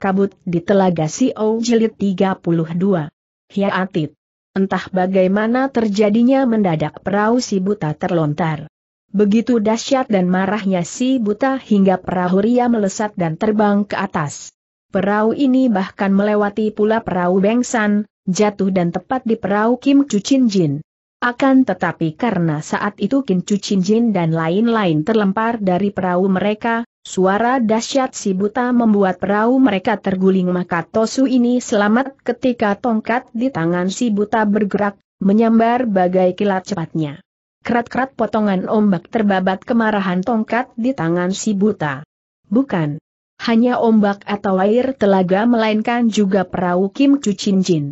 kabut di telaga Sio Jilid 32. Hiatit. Entah bagaimana terjadinya mendadak perahu si buta terlontar. Begitu dahsyat dan marahnya si buta hingga perahu ria melesat dan terbang ke atas. Perahu ini bahkan melewati pula perahu Bengsan, jatuh dan tepat di perahu Kim Cucin Jin. Akan tetapi karena saat itu Kim Cucin Jin dan lain-lain terlempar dari perahu mereka, Suara dahsyat si buta membuat perahu mereka terguling maka Tosu ini selamat ketika tongkat di tangan si buta bergerak, menyambar bagai kilat cepatnya. Kerat-kerat potongan ombak terbabat kemarahan tongkat di tangan si buta. Bukan hanya ombak atau air telaga melainkan juga perahu Kim Chu Chin Jin.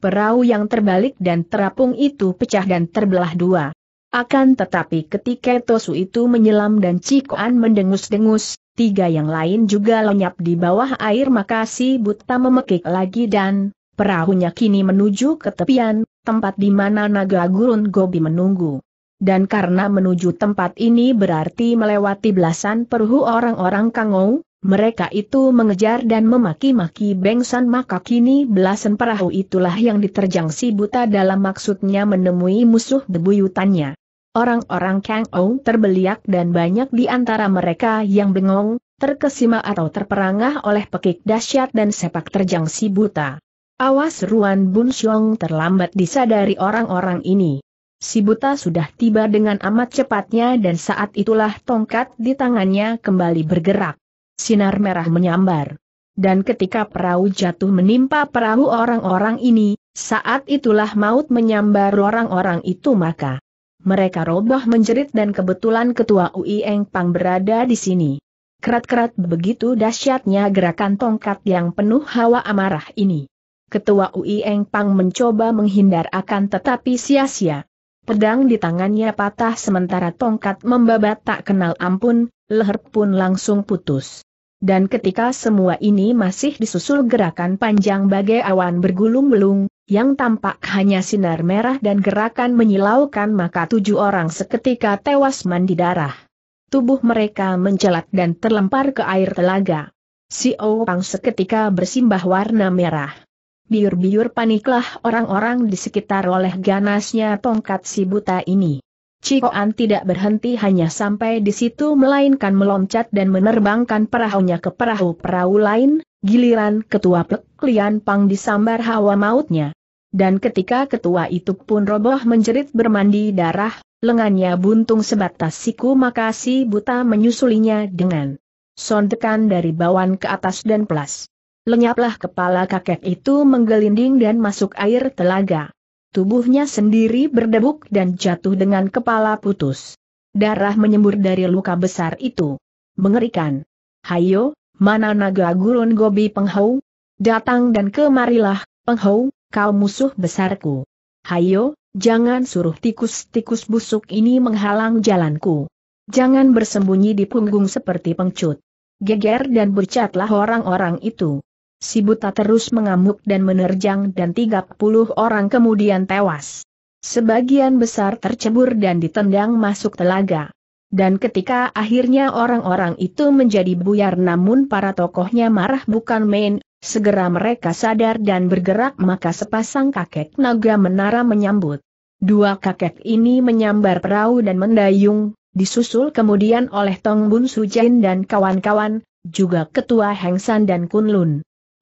Perahu yang terbalik dan terapung itu pecah dan terbelah dua. Akan tetapi ketika Tosu itu menyelam dan Cikoan mendengus-dengus, tiga yang lain juga lenyap di bawah air maka si buta memekik lagi dan perahunya kini menuju ke tepian, tempat di mana naga gurun Gobi menunggu. Dan karena menuju tempat ini berarti melewati belasan perhu orang-orang Kangou, mereka itu mengejar dan memaki-maki Bengsan maka kini belasan perahu itulah yang diterjang si buta dalam maksudnya menemui musuh bebuyutannya. Orang-orang Kang Ou terbeliak dan banyak di antara mereka yang bengong, terkesima atau terperangah oleh pekik dahsyat dan sepak terjang si buta. Awas Ruan Bun Xiong terlambat disadari orang-orang ini. Si buta sudah tiba dengan amat cepatnya dan saat itulah tongkat di tangannya kembali bergerak. Sinar merah menyambar. Dan ketika perahu jatuh menimpa perahu orang-orang ini, saat itulah maut menyambar orang-orang itu maka mereka roboh menjerit dan kebetulan ketua UI Eng Pang berada di sini. Kerat-kerat begitu dahsyatnya gerakan tongkat yang penuh hawa amarah ini. Ketua UI Eng Pang mencoba menghindar akan tetapi sia-sia. Pedang di tangannya patah sementara tongkat membabat tak kenal ampun, leher pun langsung putus. Dan ketika semua ini masih disusul gerakan panjang bagai awan bergulung-belung, yang tampak hanya sinar merah dan gerakan menyilaukan maka tujuh orang seketika tewas mandi darah. Tubuh mereka mencelat dan terlempar ke air telaga. Si Opang seketika bersimbah warna merah. Biur-biur paniklah orang-orang di sekitar oleh ganasnya tongkat si buta ini. Cikoan tidak berhenti hanya sampai di situ melainkan meloncat dan menerbangkan perahunya ke perahu-perahu lain, Giliran ketua Pek Lian Pang disambar hawa mautnya. Dan ketika ketua itu pun roboh menjerit bermandi darah, lengannya buntung sebatas siku maka si buta menyusulinya dengan sontekan dari bawan ke atas dan pelas. Lenyaplah kepala kakek itu menggelinding dan masuk air telaga. Tubuhnya sendiri berdebuk dan jatuh dengan kepala putus. Darah menyembur dari luka besar itu. Mengerikan. Hayo, mana naga gurun Gobi Penghau? Datang dan kemarilah, Penghau, kau musuh besarku. Hayo, jangan suruh tikus-tikus busuk ini menghalang jalanku. Jangan bersembunyi di punggung seperti pengcut. Geger dan bercatlah orang-orang itu. Si buta terus mengamuk dan menerjang dan 30 orang kemudian tewas. Sebagian besar tercebur dan ditendang masuk telaga. Dan ketika akhirnya orang-orang itu menjadi buyar namun para tokohnya marah bukan main, segera mereka sadar dan bergerak maka sepasang kakek naga menara menyambut. Dua kakek ini menyambar perahu dan mendayung, disusul kemudian oleh Tong Bun Jin dan kawan-kawan, juga ketua Heng San dan Kun Lun.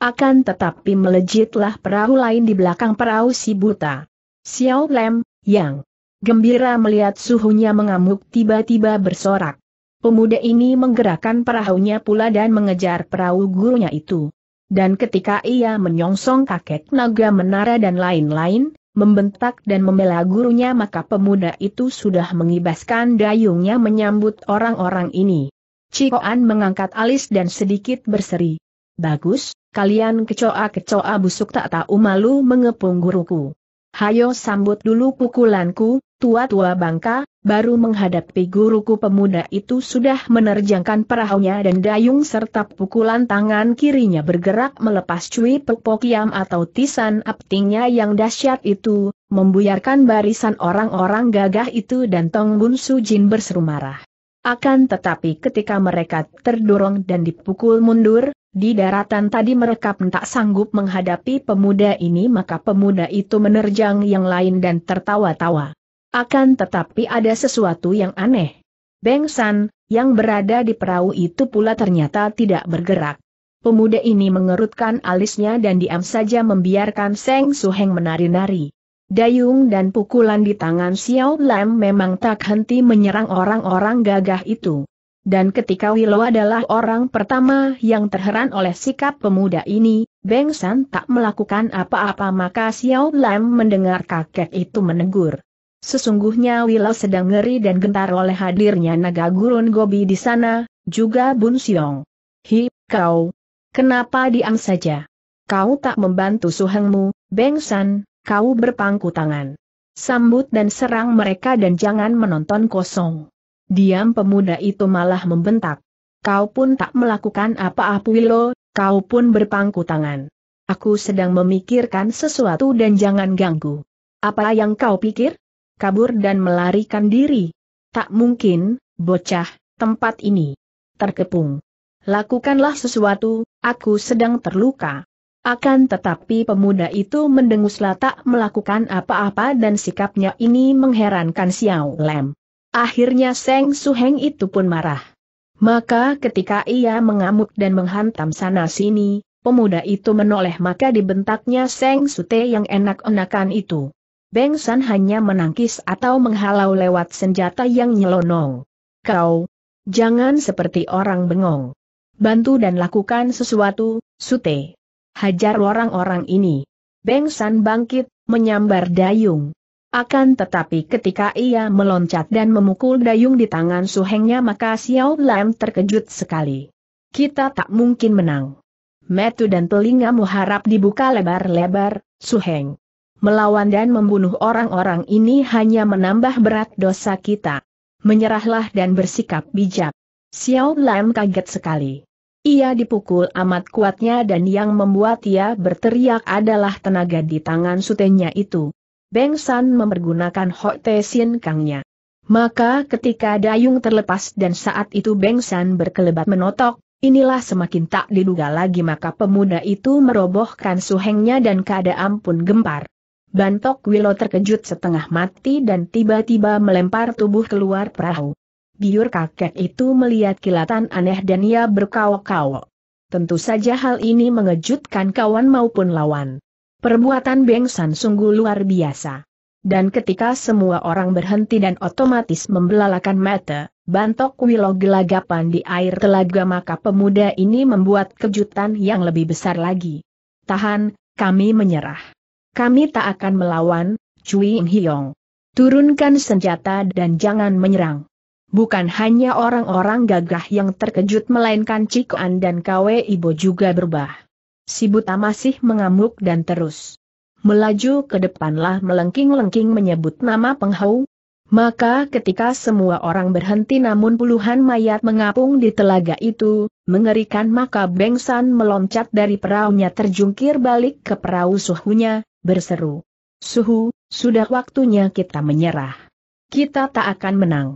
Akan tetapi melejitlah perahu lain di belakang perahu si buta. Xiao Lem, Yang gembira melihat suhunya mengamuk tiba-tiba bersorak. Pemuda ini menggerakkan perahunya pula dan mengejar perahu gurunya itu. Dan ketika ia menyongsong kakek naga menara dan lain-lain, membentak dan membela gurunya maka pemuda itu sudah mengibaskan dayungnya menyambut orang-orang ini. Cikoan mengangkat alis dan sedikit berseri. Bagus, kalian kecoa-kecoa busuk tak tahu malu mengepung guruku. Hayo sambut dulu pukulanku, tua-tua bangka, baru menghadapi guruku pemuda itu sudah menerjangkan perahunya dan dayung serta pukulan tangan kirinya bergerak melepas cuy pepokiam atau tisan aptingnya yang dahsyat itu, membuyarkan barisan orang-orang gagah itu dan Tong Bun Sujin berseru marah. Akan tetapi ketika mereka terdorong dan dipukul mundur, di daratan tadi mereka tak sanggup menghadapi pemuda ini maka pemuda itu menerjang yang lain dan tertawa-tawa. Akan tetapi ada sesuatu yang aneh. Beng San, yang berada di perahu itu pula ternyata tidak bergerak. Pemuda ini mengerutkan alisnya dan diam saja membiarkan Seng Heng menari-nari. Dayung dan pukulan di tangan Xiao Lam memang tak henti menyerang orang-orang gagah itu. Dan ketika Wilo adalah orang pertama yang terheran oleh sikap pemuda ini, Beng San tak melakukan apa-apa maka Xiao Lam mendengar kakek itu menegur. Sesungguhnya Willow sedang ngeri dan gentar oleh hadirnya naga gurun Gobi di sana, juga Bun Siong. Hi, kau. Kenapa diam saja? Kau tak membantu suhengmu, Beng San, kau berpangku tangan. Sambut dan serang mereka dan jangan menonton kosong. Diam pemuda itu malah membentak. Kau pun tak melakukan apa-apa Wilo, kau pun berpangku tangan. Aku sedang memikirkan sesuatu dan jangan ganggu. Apa yang kau pikir? kabur dan melarikan diri. Tak mungkin, bocah, tempat ini terkepung. Lakukanlah sesuatu, aku sedang terluka. Akan tetapi pemuda itu mendenguslah tak melakukan apa-apa dan sikapnya ini mengherankan Xiao Lem. Akhirnya Seng Suheng itu pun marah. Maka ketika ia mengamuk dan menghantam sana-sini, pemuda itu menoleh maka dibentaknya Seng Sute yang enak-enakan itu. Beng San hanya menangkis atau menghalau lewat senjata yang nyelonong. Kau, jangan seperti orang bengong. Bantu dan lakukan sesuatu, Sute. Hajar orang-orang ini. Beng San bangkit, menyambar dayung. Akan tetapi ketika ia meloncat dan memukul dayung di tangan suhengnya maka Xiao Lam terkejut sekali. Kita tak mungkin menang. Metu dan telingamu harap dibuka lebar-lebar, suheng. Melawan dan membunuh orang-orang ini hanya menambah berat dosa kita. Menyerahlah dan bersikap bijak. Xiao Lam kaget sekali. Ia dipukul amat kuatnya dan yang membuat ia berteriak adalah tenaga di tangan sutenya itu. Beng San mempergunakan Hok Te Sin Kangnya. Maka ketika dayung terlepas dan saat itu Beng San berkelebat menotok, inilah semakin tak diduga lagi maka pemuda itu merobohkan suhengnya dan keadaan pun gempar. Bantok Wilo terkejut setengah mati dan tiba-tiba melempar tubuh keluar perahu. Biur kakek itu melihat kilatan aneh dan ia berkawok-kawok. Tentu saja hal ini mengejutkan kawan maupun lawan. Perbuatan Bengsan sungguh luar biasa. Dan ketika semua orang berhenti dan otomatis membelalakan mata, Bantok Wilo gelagapan di air telaga maka pemuda ini membuat kejutan yang lebih besar lagi. Tahan, kami menyerah. Kami tak akan melawan, Cui Hyong. Turunkan senjata dan jangan menyerang. Bukan hanya orang-orang gagah yang terkejut melainkan Cikuan dan Kwe Ibo juga berubah. Si buta masih mengamuk dan terus melaju ke depanlah melengking-lengking menyebut nama penghau. Maka ketika semua orang berhenti namun puluhan mayat mengapung di telaga itu, mengerikan maka Bengsan meloncat dari perahunya terjungkir balik ke perahu suhunya, berseru. Suhu, sudah waktunya kita menyerah. Kita tak akan menang.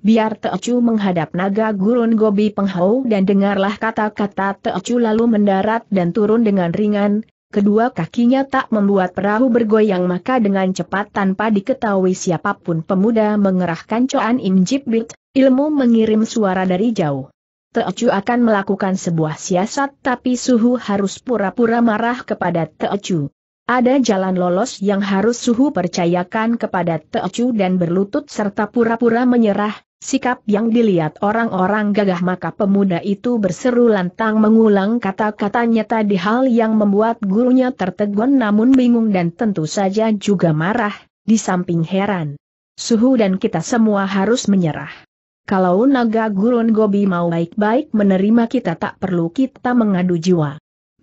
Biar Teocu menghadap naga gurun Gobi Penghau dan dengarlah kata-kata Teocu lalu mendarat dan turun dengan ringan, kedua kakinya tak membuat perahu bergoyang maka dengan cepat tanpa diketahui siapapun pemuda mengerahkan coan injib bit, ilmu mengirim suara dari jauh. Teocu akan melakukan sebuah siasat tapi Suhu harus pura-pura marah kepada Teocu. Ada jalan lolos yang harus Suhu percayakan kepada Teocu dan berlutut serta pura-pura menyerah, sikap yang dilihat orang-orang gagah maka pemuda itu berseru lantang mengulang kata-katanya tadi hal yang membuat gurunya tertegun namun bingung dan tentu saja juga marah, di samping heran. Suhu dan kita semua harus menyerah. Kalau naga gurun gobi mau baik-baik menerima kita tak perlu kita mengadu jiwa.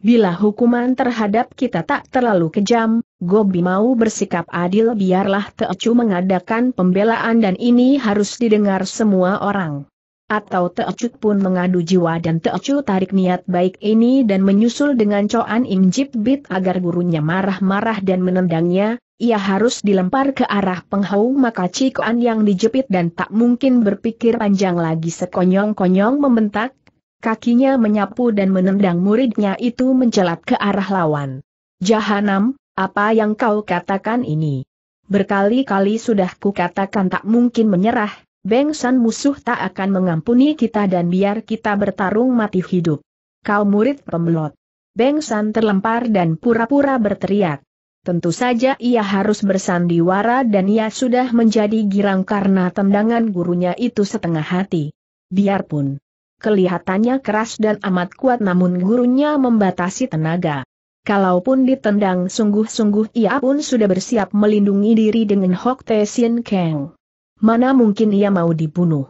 Bila hukuman terhadap kita tak terlalu kejam, Gobi mau bersikap adil biarlah Teocu mengadakan pembelaan dan ini harus didengar semua orang. Atau Teocu pun mengadu jiwa dan Teocu tarik niat baik ini dan menyusul dengan Coan Im Bit agar gurunya marah-marah dan menendangnya, ia harus dilempar ke arah penghau maka Cikoan yang dijepit dan tak mungkin berpikir panjang lagi sekonyong-konyong membentak, Kakinya menyapu dan menendang muridnya itu mencelat ke arah lawan. Jahanam, apa yang kau katakan ini? Berkali-kali sudah kukatakan tak mungkin menyerah, Bengsan musuh tak akan mengampuni kita dan biar kita bertarung mati hidup. Kau murid pembelot. Bengsan terlempar dan pura-pura berteriak. Tentu saja ia harus bersandiwara dan ia sudah menjadi girang karena tendangan gurunya itu setengah hati. Biarpun kelihatannya keras dan amat kuat namun gurunya membatasi tenaga. Kalaupun ditendang sungguh-sungguh ia pun sudah bersiap melindungi diri dengan Hok Te Sien Kang. Mana mungkin ia mau dibunuh.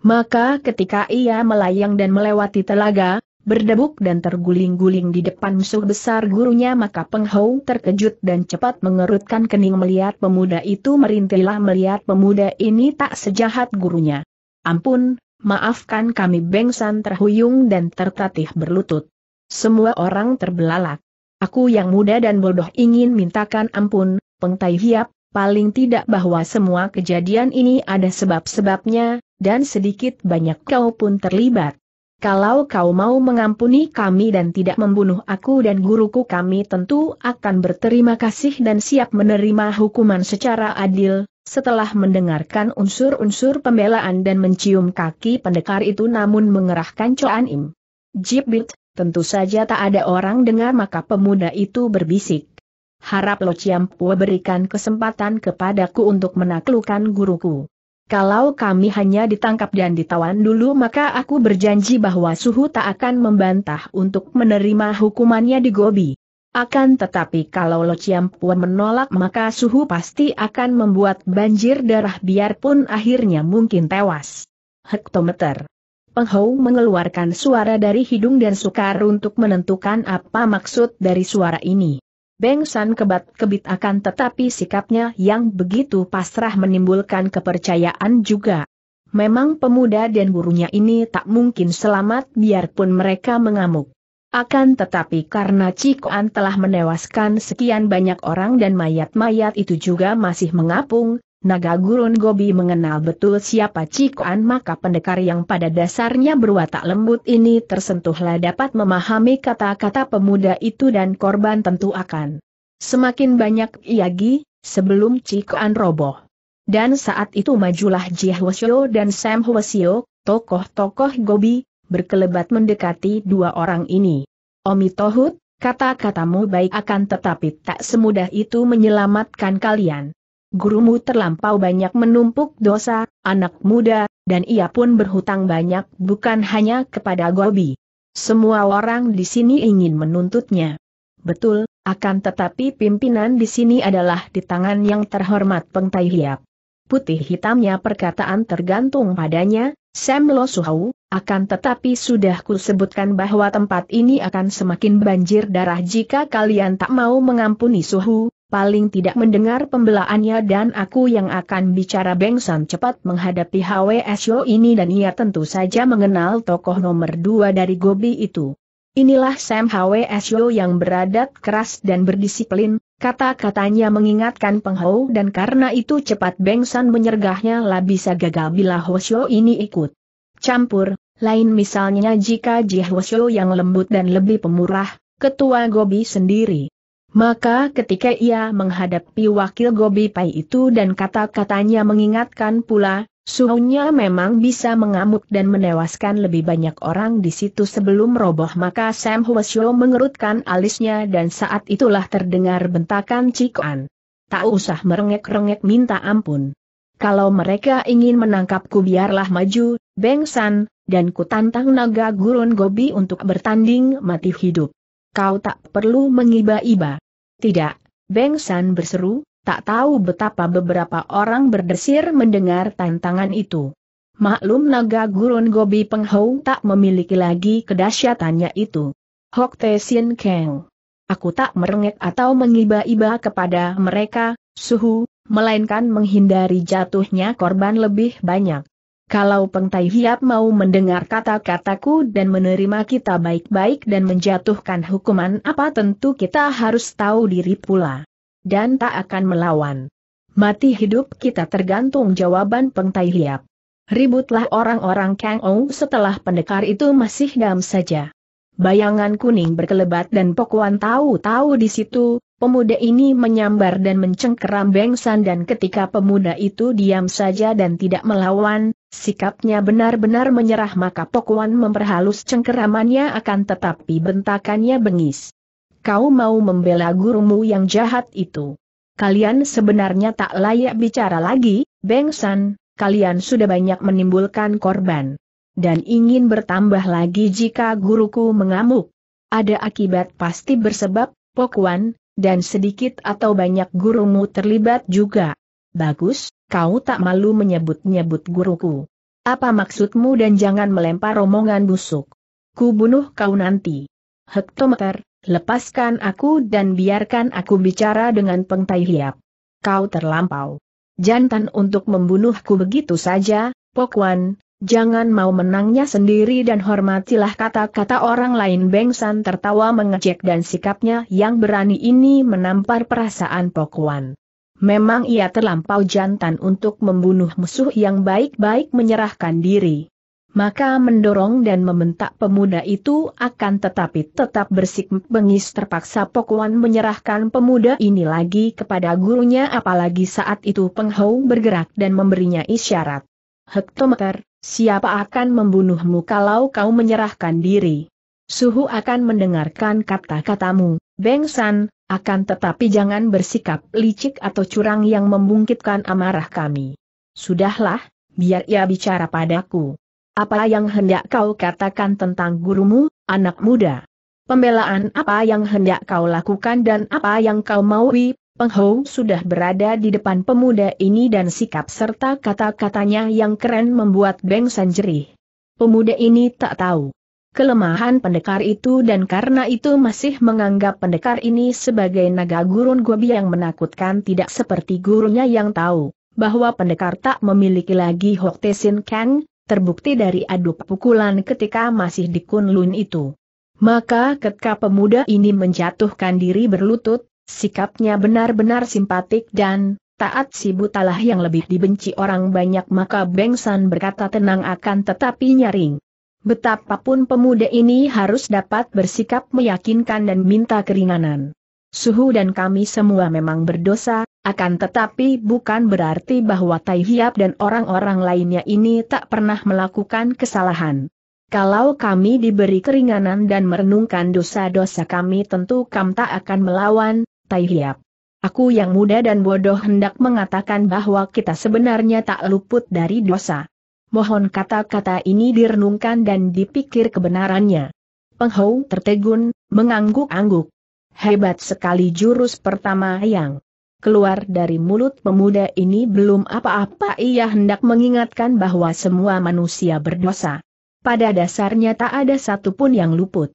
Maka ketika ia melayang dan melewati telaga, berdebuk dan terguling-guling di depan musuh besar gurunya maka Peng Hou terkejut dan cepat mengerutkan kening melihat pemuda itu merintilah melihat pemuda ini tak sejahat gurunya. Ampun, Maafkan kami bengsan terhuyung dan tertatih berlutut. Semua orang terbelalak. Aku yang muda dan bodoh ingin mintakan ampun, pengtai hiap, paling tidak bahwa semua kejadian ini ada sebab-sebabnya, dan sedikit banyak kau pun terlibat. Kalau kau mau mengampuni kami dan tidak membunuh aku dan guruku kami tentu akan berterima kasih dan siap menerima hukuman secara adil, setelah mendengarkan unsur-unsur pembelaan dan mencium kaki pendekar itu namun mengerahkan Coan Im. Jibit, tentu saja tak ada orang dengar maka pemuda itu berbisik. Harap Lo Chiampua berikan kesempatan kepadaku untuk menaklukkan guruku. Kalau kami hanya ditangkap dan ditawan dulu maka aku berjanji bahwa suhu tak akan membantah untuk menerima hukumannya di Gobi. Akan tetapi kalau Lo Chiam menolak maka suhu pasti akan membuat banjir darah biarpun akhirnya mungkin tewas. Hektometer. Penghou mengeluarkan suara dari hidung dan sukar untuk menentukan apa maksud dari suara ini. Beng San kebat-kebit akan tetapi sikapnya yang begitu pasrah menimbulkan kepercayaan juga. Memang pemuda dan gurunya ini tak mungkin selamat biarpun mereka mengamuk. Akan tetapi karena Cikoan telah menewaskan sekian banyak orang dan mayat-mayat itu juga masih mengapung, naga gurun Gobi mengenal betul siapa Cikoan maka pendekar yang pada dasarnya berwatak lembut ini tersentuhlah dapat memahami kata-kata pemuda itu dan korban tentu akan semakin banyak iagi, sebelum Cikoan roboh. Dan saat itu majulah Jihwasyo dan Sam Hwasyo, tokoh-tokoh Gobi, berkelebat mendekati dua orang ini. Omi Tohut, kata-katamu baik akan tetapi tak semudah itu menyelamatkan kalian. Gurumu terlampau banyak menumpuk dosa, anak muda, dan ia pun berhutang banyak bukan hanya kepada Gobi. Semua orang di sini ingin menuntutnya. Betul, akan tetapi pimpinan di sini adalah di tangan yang terhormat Peng Tai Hiap. Putih hitamnya perkataan tergantung padanya, Sam Lo Suhau, akan tetapi sudah kusebutkan bahwa tempat ini akan semakin banjir darah jika kalian tak mau mengampuni suhu, paling tidak mendengar pembelaannya dan aku yang akan bicara bengsan cepat menghadapi HWSO ini dan ia tentu saja mengenal tokoh nomor dua dari Gobi itu. Inilah Sam HWSO yang beradat keras dan berdisiplin, kata-katanya mengingatkan penghau dan karena itu cepat bengsan menyergahnya lah bisa gagal bila Hoshio ini ikut campur, lain misalnya jika Jihwasyo yang lembut dan lebih pemurah, ketua Gobi sendiri. Maka ketika ia menghadapi wakil Gobi Pai itu dan kata-katanya mengingatkan pula, suhunya memang bisa mengamuk dan menewaskan lebih banyak orang di situ sebelum roboh maka Sam Hwasyo mengerutkan alisnya dan saat itulah terdengar bentakan Cikuan. Tak usah merengek-rengek minta ampun. Kalau mereka ingin menangkapku biarlah maju, Beng San, dan kutantang naga gurun gobi untuk bertanding mati hidup. Kau tak perlu mengiba-iba. Tidak, Beng San berseru, tak tahu betapa beberapa orang berdesir mendengar tantangan itu. Maklum naga gurun gobi penghou tak memiliki lagi kedahsyatannya itu. Hok Te Sin Keng, Aku tak merengek atau mengiba-iba kepada mereka, suhu, melainkan menghindari jatuhnya korban lebih banyak. Kalau Peng Tai Hiap mau mendengar kata-kataku dan menerima kita baik-baik dan menjatuhkan hukuman apa tentu kita harus tahu diri pula. Dan tak akan melawan. Mati hidup kita tergantung jawaban Peng Tai Hiap. Ributlah orang-orang Kang Ou setelah pendekar itu masih dam saja. Bayangan kuning berkelebat dan Pokuan tahu-tahu di situ, Pemuda ini menyambar dan mencengkeram Bengsan dan ketika pemuda itu diam saja dan tidak melawan, sikapnya benar-benar menyerah maka Pokwan memperhalus cengkeramannya akan tetapi bentakannya bengis. Kau mau membela gurumu yang jahat itu. Kalian sebenarnya tak layak bicara lagi, Bengsan, kalian sudah banyak menimbulkan korban. Dan ingin bertambah lagi jika guruku mengamuk. Ada akibat pasti bersebab, Pokwan, dan sedikit atau banyak gurumu terlibat juga. Bagus, kau tak malu menyebut-nyebut guruku. Apa maksudmu dan jangan melempar romongan busuk. Ku bunuh kau nanti. Hektometer, lepaskan aku dan biarkan aku bicara dengan pengtai hiap. Kau terlampau. Jantan untuk membunuhku begitu saja, Pokwan, Jangan mau menangnya sendiri dan hormatilah kata-kata orang lain Beng San tertawa mengejek dan sikapnya yang berani ini menampar perasaan Pokuan. Memang ia terlampau jantan untuk membunuh musuh yang baik-baik menyerahkan diri. Maka mendorong dan membentak pemuda itu akan tetapi tetap bersikap bengis terpaksa Pokuan menyerahkan pemuda ini lagi kepada gurunya apalagi saat itu Penghou bergerak dan memberinya isyarat. Hektometer, Siapa akan membunuhmu kalau kau menyerahkan diri? Suhu akan mendengarkan kata-katamu, Beng akan tetapi jangan bersikap licik atau curang yang membungkitkan amarah kami. Sudahlah, biar ia bicara padaku. Apa yang hendak kau katakan tentang gurumu, anak muda? Pembelaan apa yang hendak kau lakukan dan apa yang kau maui, Peng Ho sudah berada di depan pemuda ini dan sikap serta kata-katanya yang keren membuat Beng San jerih. Pemuda ini tak tahu kelemahan pendekar itu dan karena itu masih menganggap pendekar ini sebagai naga gurun gobi yang menakutkan tidak seperti gurunya yang tahu bahwa pendekar tak memiliki lagi Hoktesin Kang, terbukti dari adu pukulan ketika masih di Kunlun itu. Maka ketika pemuda ini menjatuhkan diri berlutut, Sikapnya benar-benar simpatik dan taat si butalah yang lebih dibenci orang banyak maka Bengsan berkata tenang akan tetapi nyaring. Betapapun pemuda ini harus dapat bersikap meyakinkan dan minta keringanan. Suhu dan kami semua memang berdosa, akan tetapi bukan berarti bahwa Tai Hiap dan orang-orang lainnya ini tak pernah melakukan kesalahan. Kalau kami diberi keringanan dan merenungkan dosa-dosa kami tentu kam tak akan melawan, Tai Hiap. Aku yang muda dan bodoh hendak mengatakan bahwa kita sebenarnya tak luput dari dosa. Mohon kata-kata ini direnungkan dan dipikir kebenarannya. Penghou tertegun, mengangguk-angguk. Hebat sekali jurus pertama yang keluar dari mulut pemuda ini belum apa-apa ia hendak mengingatkan bahwa semua manusia berdosa. Pada dasarnya tak ada satupun yang luput.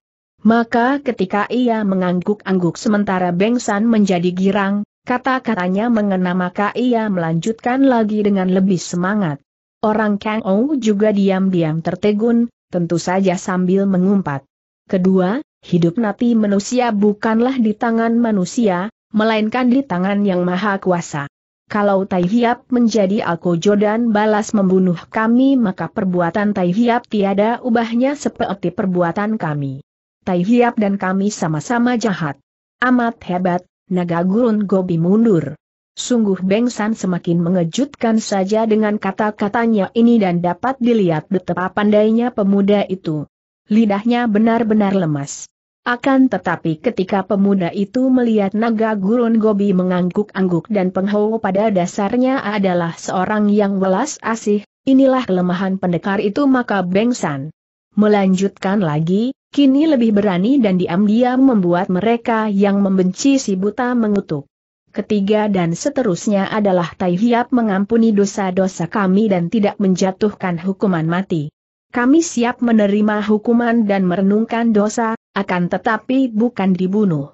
Maka ketika ia mengangguk-angguk sementara Bengsan menjadi girang, kata-katanya mengena maka ia melanjutkan lagi dengan lebih semangat. Orang Kang Ou juga diam-diam tertegun, tentu saja sambil mengumpat. Kedua, hidup nanti manusia bukanlah di tangan manusia, melainkan di tangan yang maha kuasa. Kalau Tai Hiap menjadi Alkojo dan balas membunuh kami maka perbuatan Tai Hiap tiada ubahnya seperti perbuatan kami. Tai Hiap dan kami sama-sama jahat. Amat hebat, naga gurun Gobi mundur. Sungguh Beng San semakin mengejutkan saja dengan kata-katanya ini dan dapat dilihat betapa pandainya pemuda itu. Lidahnya benar-benar lemas. Akan tetapi ketika pemuda itu melihat naga gurun Gobi mengangguk-angguk dan penghau pada dasarnya adalah seorang yang welas asih, inilah kelemahan pendekar itu maka Beng San. Melanjutkan lagi, kini lebih berani dan diam-diam membuat mereka yang membenci si buta mengutuk. Ketiga dan seterusnya adalah Tai mengampuni dosa-dosa kami dan tidak menjatuhkan hukuman mati. Kami siap menerima hukuman dan merenungkan dosa, akan tetapi bukan dibunuh.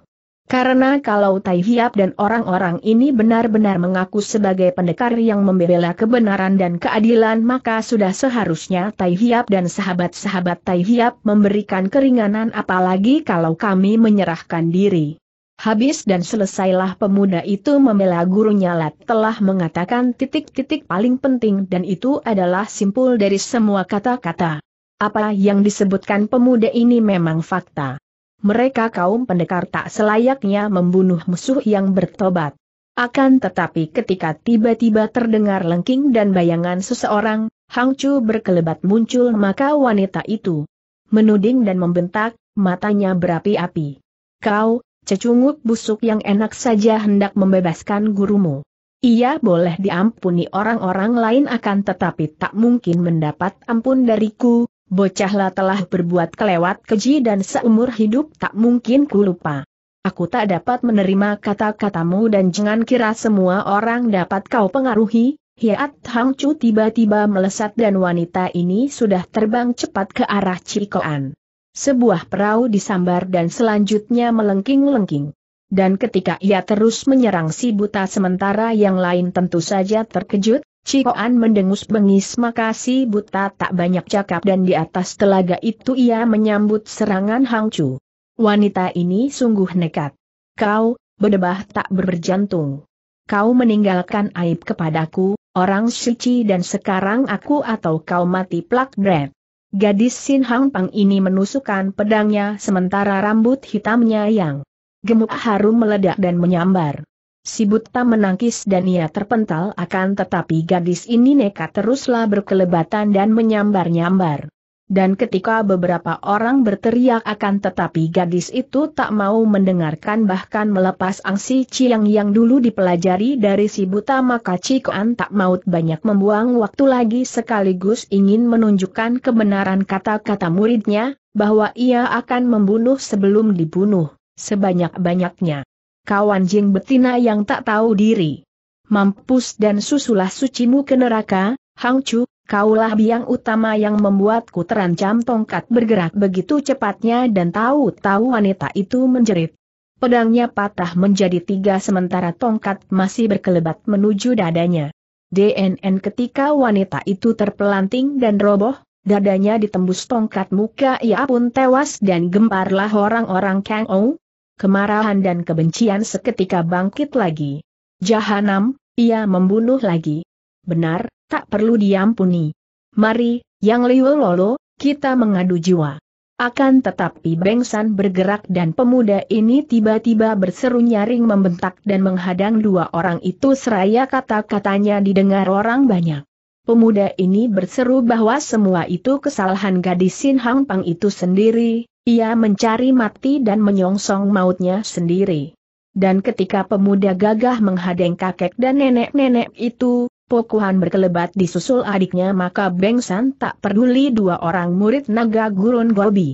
Karena kalau Tai Hiap dan orang-orang ini benar-benar mengaku sebagai pendekar yang membela kebenaran dan keadilan maka sudah seharusnya Tai Hiap dan sahabat-sahabat Tai Hiap memberikan keringanan apalagi kalau kami menyerahkan diri. Habis dan selesailah pemuda itu membela gurunya Lat telah mengatakan titik-titik paling penting dan itu adalah simpul dari semua kata-kata. Apa yang disebutkan pemuda ini memang fakta mereka kaum pendekar tak selayaknya membunuh musuh yang bertobat. Akan tetapi ketika tiba-tiba terdengar lengking dan bayangan seseorang, Hang Chu berkelebat muncul maka wanita itu menuding dan membentak, matanya berapi-api. Kau, cecunguk busuk yang enak saja hendak membebaskan gurumu. Ia boleh diampuni orang-orang lain akan tetapi tak mungkin mendapat ampun dariku, bocahlah telah berbuat kelewat keji dan seumur hidup tak mungkin ku lupa. Aku tak dapat menerima kata-katamu dan jangan kira semua orang dapat kau pengaruhi, Hiat Hang Chu tiba-tiba melesat dan wanita ini sudah terbang cepat ke arah Cikoan. Sebuah perahu disambar dan selanjutnya melengking-lengking. Dan ketika ia terus menyerang si buta sementara yang lain tentu saja terkejut, Cikoan mendengus bengis makasih buta tak banyak cakap dan di atas telaga itu ia menyambut serangan Hangcu. Wanita ini sungguh nekat. Kau, berdebah tak berjantung. Kau meninggalkan aib kepadaku, orang suci dan sekarang aku atau kau mati plak bret. Gadis Sin Hang Pang ini menusukkan pedangnya sementara rambut hitamnya yang gemuk harum meledak dan menyambar. Si buta menangkis dan ia terpental akan tetapi gadis ini nekat teruslah berkelebatan dan menyambar-nyambar. Dan ketika beberapa orang berteriak akan tetapi gadis itu tak mau mendengarkan bahkan melepas angsi ciang yang dulu dipelajari dari si buta maka Cikoan tak maut banyak membuang waktu lagi sekaligus ingin menunjukkan kebenaran kata-kata muridnya, bahwa ia akan membunuh sebelum dibunuh, sebanyak-banyaknya kawan jing betina yang tak tahu diri. Mampus dan susulah sucimu ke neraka, Hang Chu, kaulah biang utama yang membuatku terancam tongkat bergerak begitu cepatnya dan tahu-tahu wanita itu menjerit. Pedangnya patah menjadi tiga sementara tongkat masih berkelebat menuju dadanya. DNN ketika wanita itu terpelanting dan roboh, dadanya ditembus tongkat muka ia pun tewas dan gemparlah orang-orang Kang Ou, Kemarahan dan kebencian seketika bangkit lagi. Jahanam, ia membunuh lagi. Benar, tak perlu diampuni. Mari, yang Liu Lolo, kita mengadu jiwa. Akan tetapi Bengsan bergerak dan pemuda ini tiba-tiba berseru nyaring membentak dan menghadang dua orang itu seraya kata-katanya didengar orang banyak. Pemuda ini berseru bahwa semua itu kesalahan gadis Sin Hang Pang itu sendiri, ia mencari mati dan menyongsong mautnya sendiri. Dan ketika pemuda gagah menghadeng kakek dan nenek-nenek itu, Pokuhan berkelebat disusul adiknya maka Bengsan tak peduli dua orang murid naga gurun Gobi.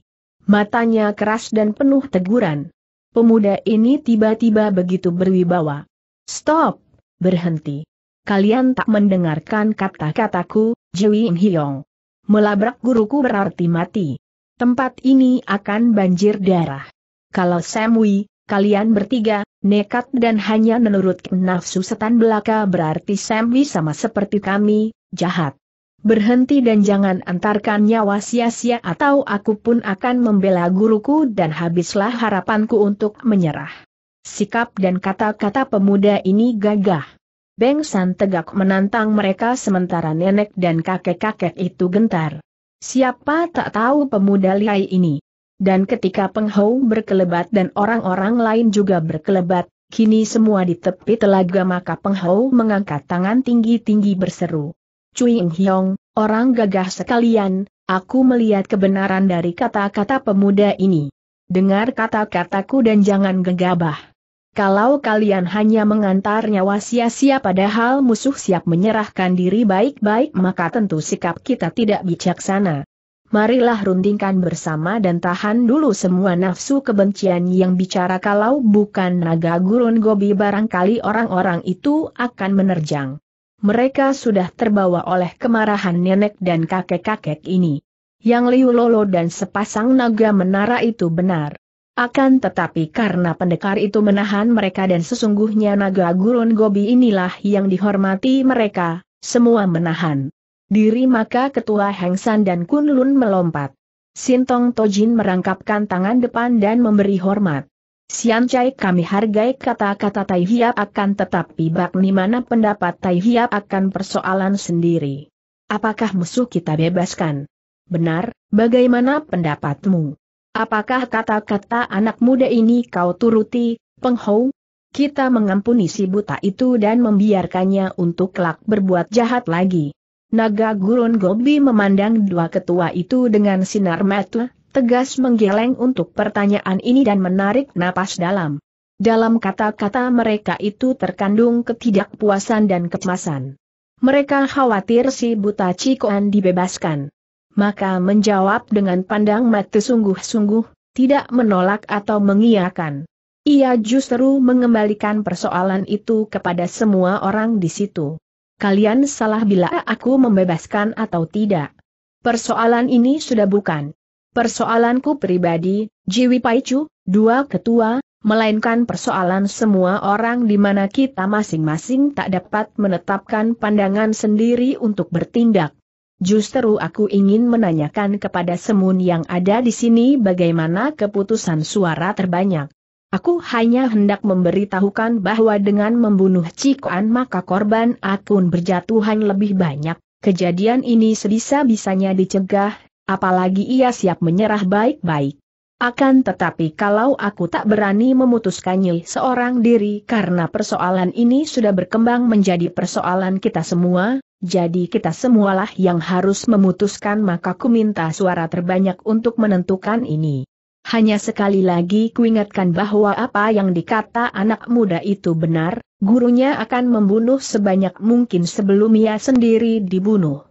Matanya keras dan penuh teguran. Pemuda ini tiba-tiba begitu berwibawa. Stop! Berhenti! Kalian tak mendengarkan kata-kataku, Jui Hyong. Melabrak guruku berarti mati. Tempat ini akan banjir darah. Kalau Samwi, kalian bertiga, nekat dan hanya menurut nafsu setan belaka berarti Samwi sama seperti kami, jahat. Berhenti dan jangan antarkan nyawa sia-sia atau aku pun akan membela guruku dan habislah harapanku untuk menyerah. Sikap dan kata-kata pemuda ini gagah. Beng San tegak menantang mereka sementara nenek dan kakek-kakek itu gentar. Siapa tak tahu pemuda liai ini? Dan ketika penghau berkelebat dan orang-orang lain juga berkelebat, kini semua di tepi telaga maka penghau mengangkat tangan tinggi-tinggi berseru. Cui Hyong, orang gagah sekalian, aku melihat kebenaran dari kata-kata pemuda ini. Dengar kata-kataku dan jangan gegabah. Kalau kalian hanya mengantarnya sia-sia padahal musuh siap menyerahkan diri baik-baik maka tentu sikap kita tidak bijaksana. Marilah rundingkan bersama dan tahan dulu semua nafsu kebencian yang bicara kalau bukan naga gurun gobi barangkali orang-orang itu akan menerjang. Mereka sudah terbawa oleh kemarahan nenek dan kakek-kakek ini. Yang Liu Lolo dan sepasang naga menara itu benar. Akan tetapi karena pendekar itu menahan mereka dan sesungguhnya naga gurun gobi inilah yang dihormati mereka, semua menahan diri maka ketua Heng San dan Kun Lun melompat. Sintong Tojin merangkapkan tangan depan dan memberi hormat. Sian Chai kami hargai kata-kata Tai Hiap akan tetapi bak mana pendapat Tai Hiap akan persoalan sendiri. Apakah musuh kita bebaskan? Benar, bagaimana pendapatmu? Apakah kata-kata anak muda ini kau turuti, penghou? Kita mengampuni si buta itu dan membiarkannya untuk kelak berbuat jahat lagi. Naga gurun Gobi memandang dua ketua itu dengan sinar mata, tegas menggeleng untuk pertanyaan ini dan menarik napas dalam. Dalam kata-kata mereka itu terkandung ketidakpuasan dan kecemasan. Mereka khawatir si buta Cikoan dibebaskan maka menjawab dengan pandang mata sungguh-sungguh, tidak menolak atau mengiyakan. Ia justru mengembalikan persoalan itu kepada semua orang di situ. Kalian salah bila aku membebaskan atau tidak. Persoalan ini sudah bukan persoalanku pribadi, Jiwi Paicu, dua ketua, melainkan persoalan semua orang di mana kita masing-masing tak dapat menetapkan pandangan sendiri untuk bertindak. Justru aku ingin menanyakan kepada Semun yang ada di sini bagaimana keputusan suara terbanyak. Aku hanya hendak memberitahukan bahwa dengan membunuh Cikuan maka korban akun berjatuhan lebih banyak. Kejadian ini sebisa-bisanya dicegah, apalagi ia siap menyerah baik-baik. Akan tetapi kalau aku tak berani memutuskannya seorang diri karena persoalan ini sudah berkembang menjadi persoalan kita semua, jadi kita semualah yang harus memutuskan maka ku minta suara terbanyak untuk menentukan ini. Hanya sekali lagi kuingatkan bahwa apa yang dikata anak muda itu benar, gurunya akan membunuh sebanyak mungkin sebelum ia sendiri dibunuh.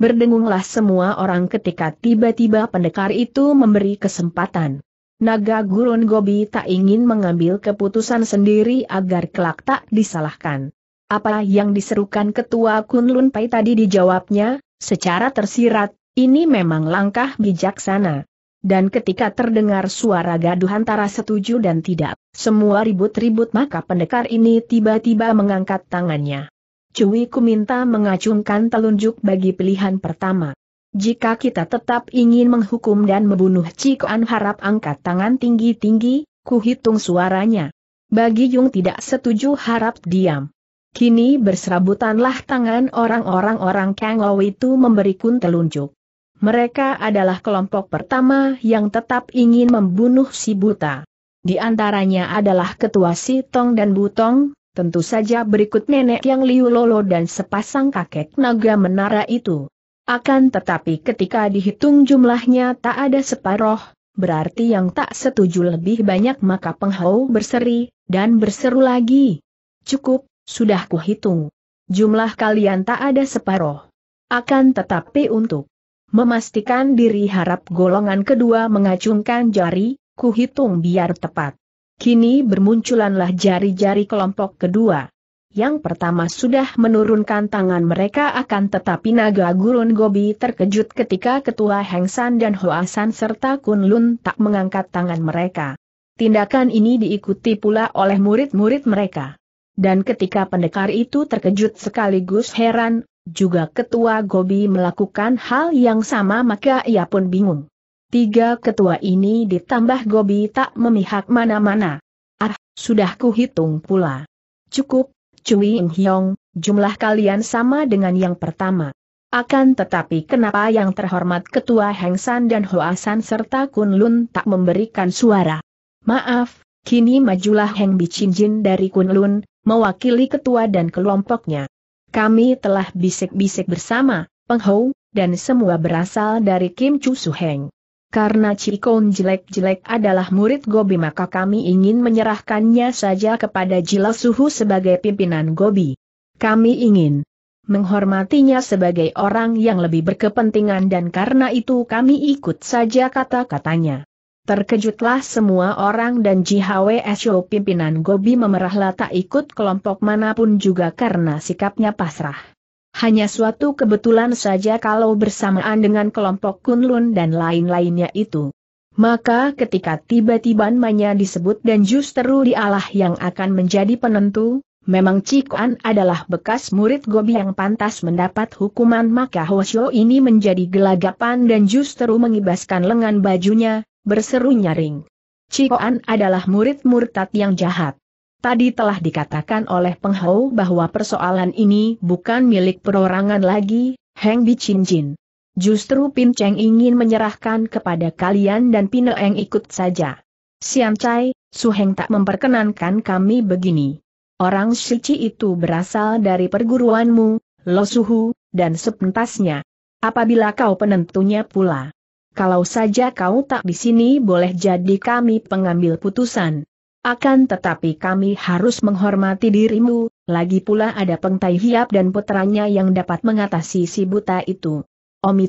Berdengunglah semua orang ketika tiba-tiba pendekar itu memberi kesempatan. Naga Gurun Gobi tak ingin mengambil keputusan sendiri agar kelak tak disalahkan. Apa yang diserukan ketua Kunlun Pai tadi dijawabnya, secara tersirat, ini memang langkah bijaksana. Dan ketika terdengar suara gaduh antara setuju dan tidak, semua ribut-ribut maka pendekar ini tiba-tiba mengangkat tangannya. Cui ku minta mengacungkan telunjuk bagi pilihan pertama. Jika kita tetap ingin menghukum dan membunuh Cikuan harap angkat tangan tinggi-tinggi, Kuhitung suaranya. Bagi Yung tidak setuju harap diam. Kini berserabutanlah tangan orang-orang orang Kangou itu memberikan telunjuk. Mereka adalah kelompok pertama yang tetap ingin membunuh si buta. Di antaranya adalah ketua si Tong dan Butong, Tentu saja berikut nenek yang Liu Lolo dan sepasang kakek naga menara itu. Akan tetapi ketika dihitung jumlahnya tak ada separoh, berarti yang tak setuju lebih banyak maka penghau berseri, dan berseru lagi. Cukup, sudah kuhitung. Jumlah kalian tak ada separoh. Akan tetapi untuk memastikan diri harap golongan kedua mengacungkan jari, kuhitung biar tepat. Kini bermunculanlah jari-jari kelompok kedua. Yang pertama sudah menurunkan tangan mereka akan tetapi naga gurun Gobi terkejut ketika ketua Hengsan dan Hoasan serta Kunlun tak mengangkat tangan mereka. Tindakan ini diikuti pula oleh murid-murid mereka. Dan ketika pendekar itu terkejut sekaligus heran, juga ketua Gobi melakukan hal yang sama maka ia pun bingung. Tiga ketua ini ditambah Gobi tak memihak mana-mana. Ah, sudah kuhitung pula. Cukup, Cui Ing Hyong, jumlah kalian sama dengan yang pertama. Akan tetapi kenapa yang terhormat Ketua Heng San dan San serta Kun Lun tak memberikan suara? Maaf, kini majulah Heng Jin dari Kun Lun, mewakili ketua dan kelompoknya. Kami telah bisik-bisik bersama, Peng Hou, dan semua berasal dari Kim Chu Su Heng. Karena Cikon jelek-jelek adalah murid Gobi maka kami ingin menyerahkannya saja kepada Jila Suhu sebagai pimpinan Gobi. Kami ingin menghormatinya sebagai orang yang lebih berkepentingan dan karena itu kami ikut saja kata-katanya. Terkejutlah semua orang dan JHWSO pimpinan Gobi memerahlah tak ikut kelompok manapun juga karena sikapnya pasrah. Hanya suatu kebetulan saja kalau bersamaan dengan kelompok Kunlun dan lain-lainnya itu. Maka ketika tiba-tiba namanya disebut dan justru dialah yang akan menjadi penentu, memang Cikuan adalah bekas murid Gobi yang pantas mendapat hukuman maka Hoshio ini menjadi gelagapan dan justru mengibaskan lengan bajunya, berseru nyaring. Cikuan adalah murid murtad yang jahat. Tadi telah dikatakan oleh penghau bahwa persoalan ini bukan milik perorangan lagi, Heng Bicinjin. Justru Pin Cheng ingin menyerahkan kepada kalian dan Pin Eng ikut saja. Sian Chai, Su Heng tak memperkenankan kami begini. Orang Shici itu berasal dari perguruanmu, Lo Suhu, dan sepentasnya. Apabila kau penentunya pula. Kalau saja kau tak di sini boleh jadi kami pengambil putusan. Akan tetapi kami harus menghormati dirimu, lagi pula ada Pengtai Hiap dan putranya yang dapat mengatasi si buta itu. Omi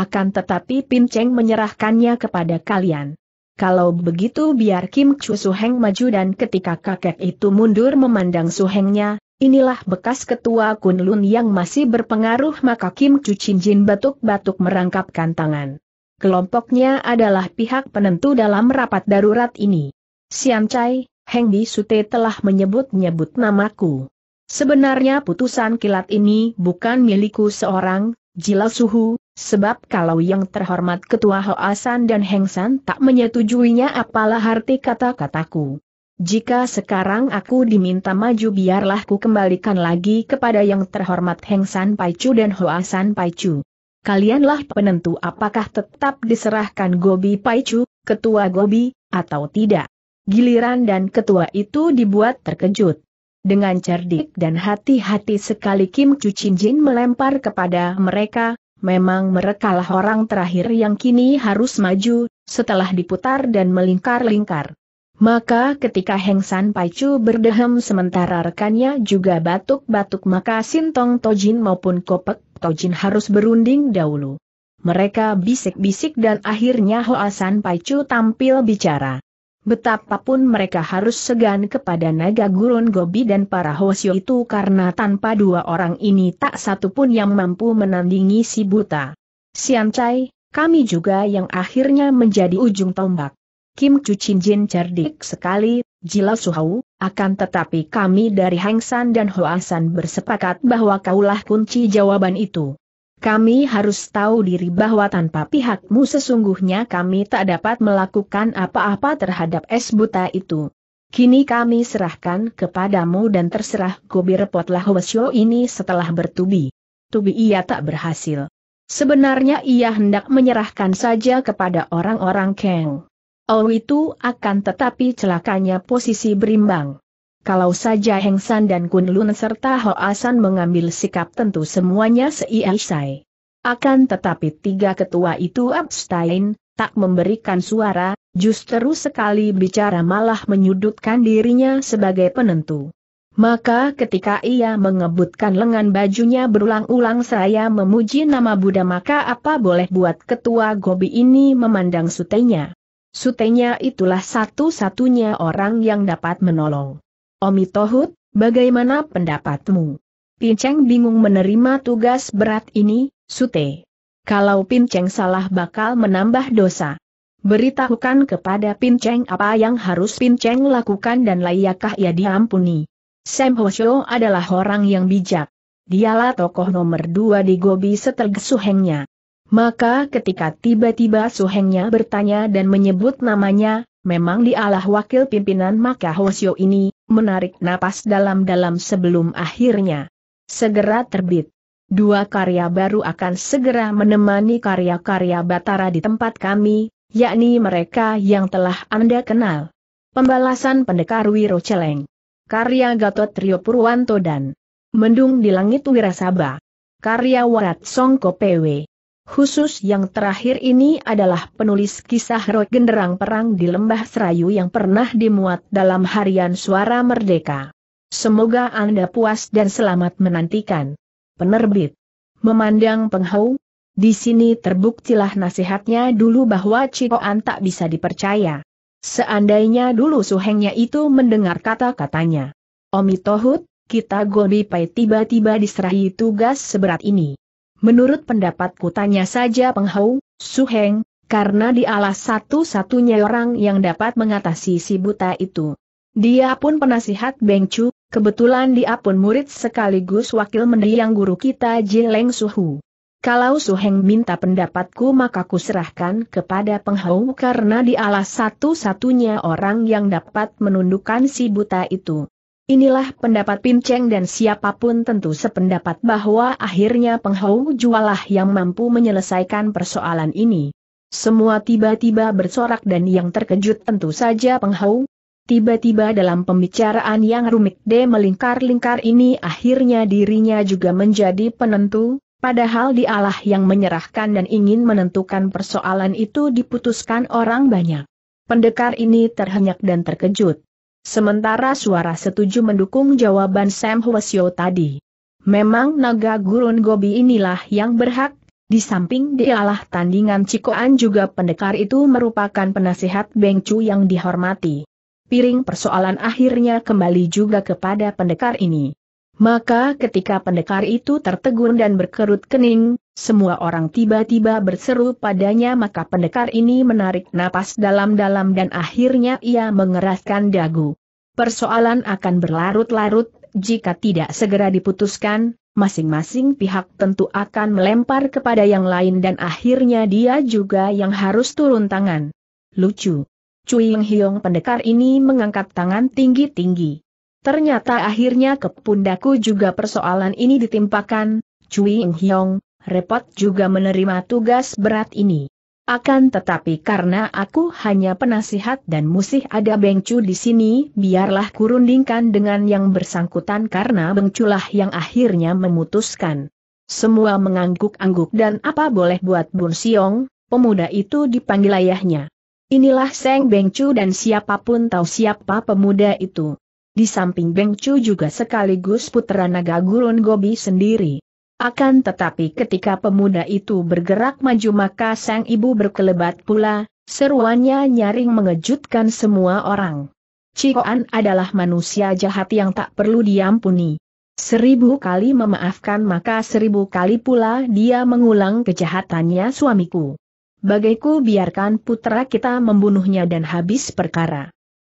akan tetapi Pinceng menyerahkannya kepada kalian. Kalau begitu biar Kim Chu Suheng maju dan ketika kakek itu mundur memandang Suhengnya, inilah bekas ketua Kun Lun yang masih berpengaruh maka Kim Chu Jin batuk-batuk merangkapkan tangan. Kelompoknya adalah pihak penentu dalam rapat darurat ini. Siam Chai, Heng Di Sute telah menyebut-nyebut namaku. Sebenarnya putusan kilat ini bukan milikku seorang, Jila Suhu, sebab kalau yang terhormat Ketua Hoasan dan Heng San tak menyetujuinya apalah arti kata-kataku. Jika sekarang aku diminta maju biarlah ku kembalikan lagi kepada yang terhormat Heng San Pai Chu dan Hoasan Chu. Kalianlah penentu apakah tetap diserahkan Gobi Pai Chu, Ketua Gobi, atau tidak. Giliran dan ketua itu dibuat terkejut. Dengan cerdik dan hati-hati sekali Kim Chin Jin melempar kepada mereka, memang merekalah orang terakhir yang kini harus maju, setelah diputar dan melingkar-lingkar. Maka ketika Heng San Pai Chu berdehem sementara rekannya juga batuk-batuk maka Sintong Tojin maupun Kopek Tojin harus berunding dahulu. Mereka bisik-bisik dan akhirnya Hoa San Chu tampil bicara. Betapapun mereka harus segan kepada naga gurun Gobi dan para Hosio itu karena tanpa dua orang ini tak satu pun yang mampu menandingi si buta. Sian Chai, kami juga yang akhirnya menjadi ujung tombak. Kim Chu Chin Jin cerdik sekali, Jila Suhau, akan tetapi kami dari Hang San dan Hoa San bersepakat bahwa kaulah kunci jawaban itu. Kami harus tahu diri bahwa tanpa pihakmu sesungguhnya kami tak dapat melakukan apa-apa terhadap es buta itu. Kini kami serahkan kepadamu dan terserah gobi repotlah Wesyo ini setelah bertubi. Tubi ia tak berhasil. Sebenarnya ia hendak menyerahkan saja kepada orang-orang Kang. Oh itu akan tetapi celakanya posisi berimbang. Kalau saja Heng San dan Kun Lun serta Ho Asan mengambil sikap tentu semuanya seiyai. Akan tetapi tiga ketua itu abstain, tak memberikan suara, justru sekali bicara malah menyudutkan dirinya sebagai penentu. Maka ketika ia mengebutkan lengan bajunya berulang-ulang seraya memuji nama Buddha maka apa boleh buat ketua Gobi ini memandang sutenya. Sutenya itulah satu-satunya orang yang dapat menolong. Omi Tohut, bagaimana pendapatmu? Pinceng bingung menerima tugas berat ini, Sute. Kalau Pinceng salah bakal menambah dosa. Beritahukan kepada Pinceng apa yang harus Pinceng lakukan dan layakkah ia diampuni. Sam Hosho adalah orang yang bijak. Dialah tokoh nomor dua di Gobi setelah Suhengnya. Maka ketika tiba-tiba Suhengnya bertanya dan menyebut namanya, Memang dialah wakil pimpinan maka Hosio ini, menarik napas dalam-dalam sebelum akhirnya segera terbit. Dua karya baru akan segera menemani karya-karya Batara di tempat kami, yakni mereka yang telah Anda kenal. Pembalasan Pendekar Wiro Celeng. Karya Gatot Rio Purwanto dan Mendung di Langit Wirasaba. Karya Warat Songko PW. Khusus yang terakhir ini adalah penulis kisah roh genderang perang di Lembah Serayu yang pernah dimuat dalam harian Suara Merdeka. Semoga Anda puas dan selamat menantikan. Penerbit. Memandang penghau, di sini terbuktilah nasihatnya dulu bahwa Cikoan tak bisa dipercaya. Seandainya dulu suhengnya itu mendengar kata-katanya. Omi Tohut, kita Gobi Pai tiba-tiba diserahi tugas seberat ini. Menurut pendapatku tanya saja Penghau, Suheng, karena dialah satu-satunya orang yang dapat mengatasi si buta itu. Dia pun penasihat Beng Chu, kebetulan dia pun murid sekaligus wakil mendiang guru kita Jileng Suhu. Kalau Suheng minta pendapatku maka serahkan kepada Penghau karena dialah satu-satunya orang yang dapat menundukkan si buta itu. Inilah pendapat Pinceng dan siapapun tentu sependapat bahwa akhirnya penghau jualah yang mampu menyelesaikan persoalan ini. Semua tiba-tiba bersorak dan yang terkejut tentu saja penghau. Tiba-tiba dalam pembicaraan yang rumit D melingkar-lingkar ini akhirnya dirinya juga menjadi penentu, padahal dialah yang menyerahkan dan ingin menentukan persoalan itu diputuskan orang banyak. Pendekar ini terhenyak dan terkejut. Sementara suara setuju mendukung jawaban Sam Hwasyo tadi. Memang naga gurun Gobi inilah yang berhak, di samping dialah tandingan Cikoan juga pendekar itu merupakan penasihat Beng Chu yang dihormati. Piring persoalan akhirnya kembali juga kepada pendekar ini. Maka ketika pendekar itu tertegun dan berkerut kening, semua orang tiba-tiba berseru padanya maka pendekar ini menarik napas dalam-dalam dan akhirnya ia mengeraskan dagu. Persoalan akan berlarut-larut, jika tidak segera diputuskan, masing-masing pihak tentu akan melempar kepada yang lain dan akhirnya dia juga yang harus turun tangan. Lucu. Cui Hyong pendekar ini mengangkat tangan tinggi-tinggi. Ternyata akhirnya ke pundaku juga persoalan ini ditimpakan, Cui Ing Hiong, repot juga menerima tugas berat ini. Akan tetapi karena aku hanya penasihat dan musih ada Bengcu di sini, biarlah kurundingkan dengan yang bersangkutan karena Bengculah yang akhirnya memutuskan. Semua mengangguk-angguk dan apa boleh buat Bun Siong, pemuda itu dipanggil ayahnya. Inilah Seng Bengcu dan siapapun tahu siapa pemuda itu. Di samping Beng Chu juga sekaligus putra naga gurun Gobi sendiri. Akan tetapi ketika pemuda itu bergerak maju maka sang ibu berkelebat pula, seruannya nyaring mengejutkan semua orang. Cikoan adalah manusia jahat yang tak perlu diampuni. Seribu kali memaafkan maka seribu kali pula dia mengulang kejahatannya suamiku. Bagaiku biarkan putra kita membunuhnya dan habis perkara.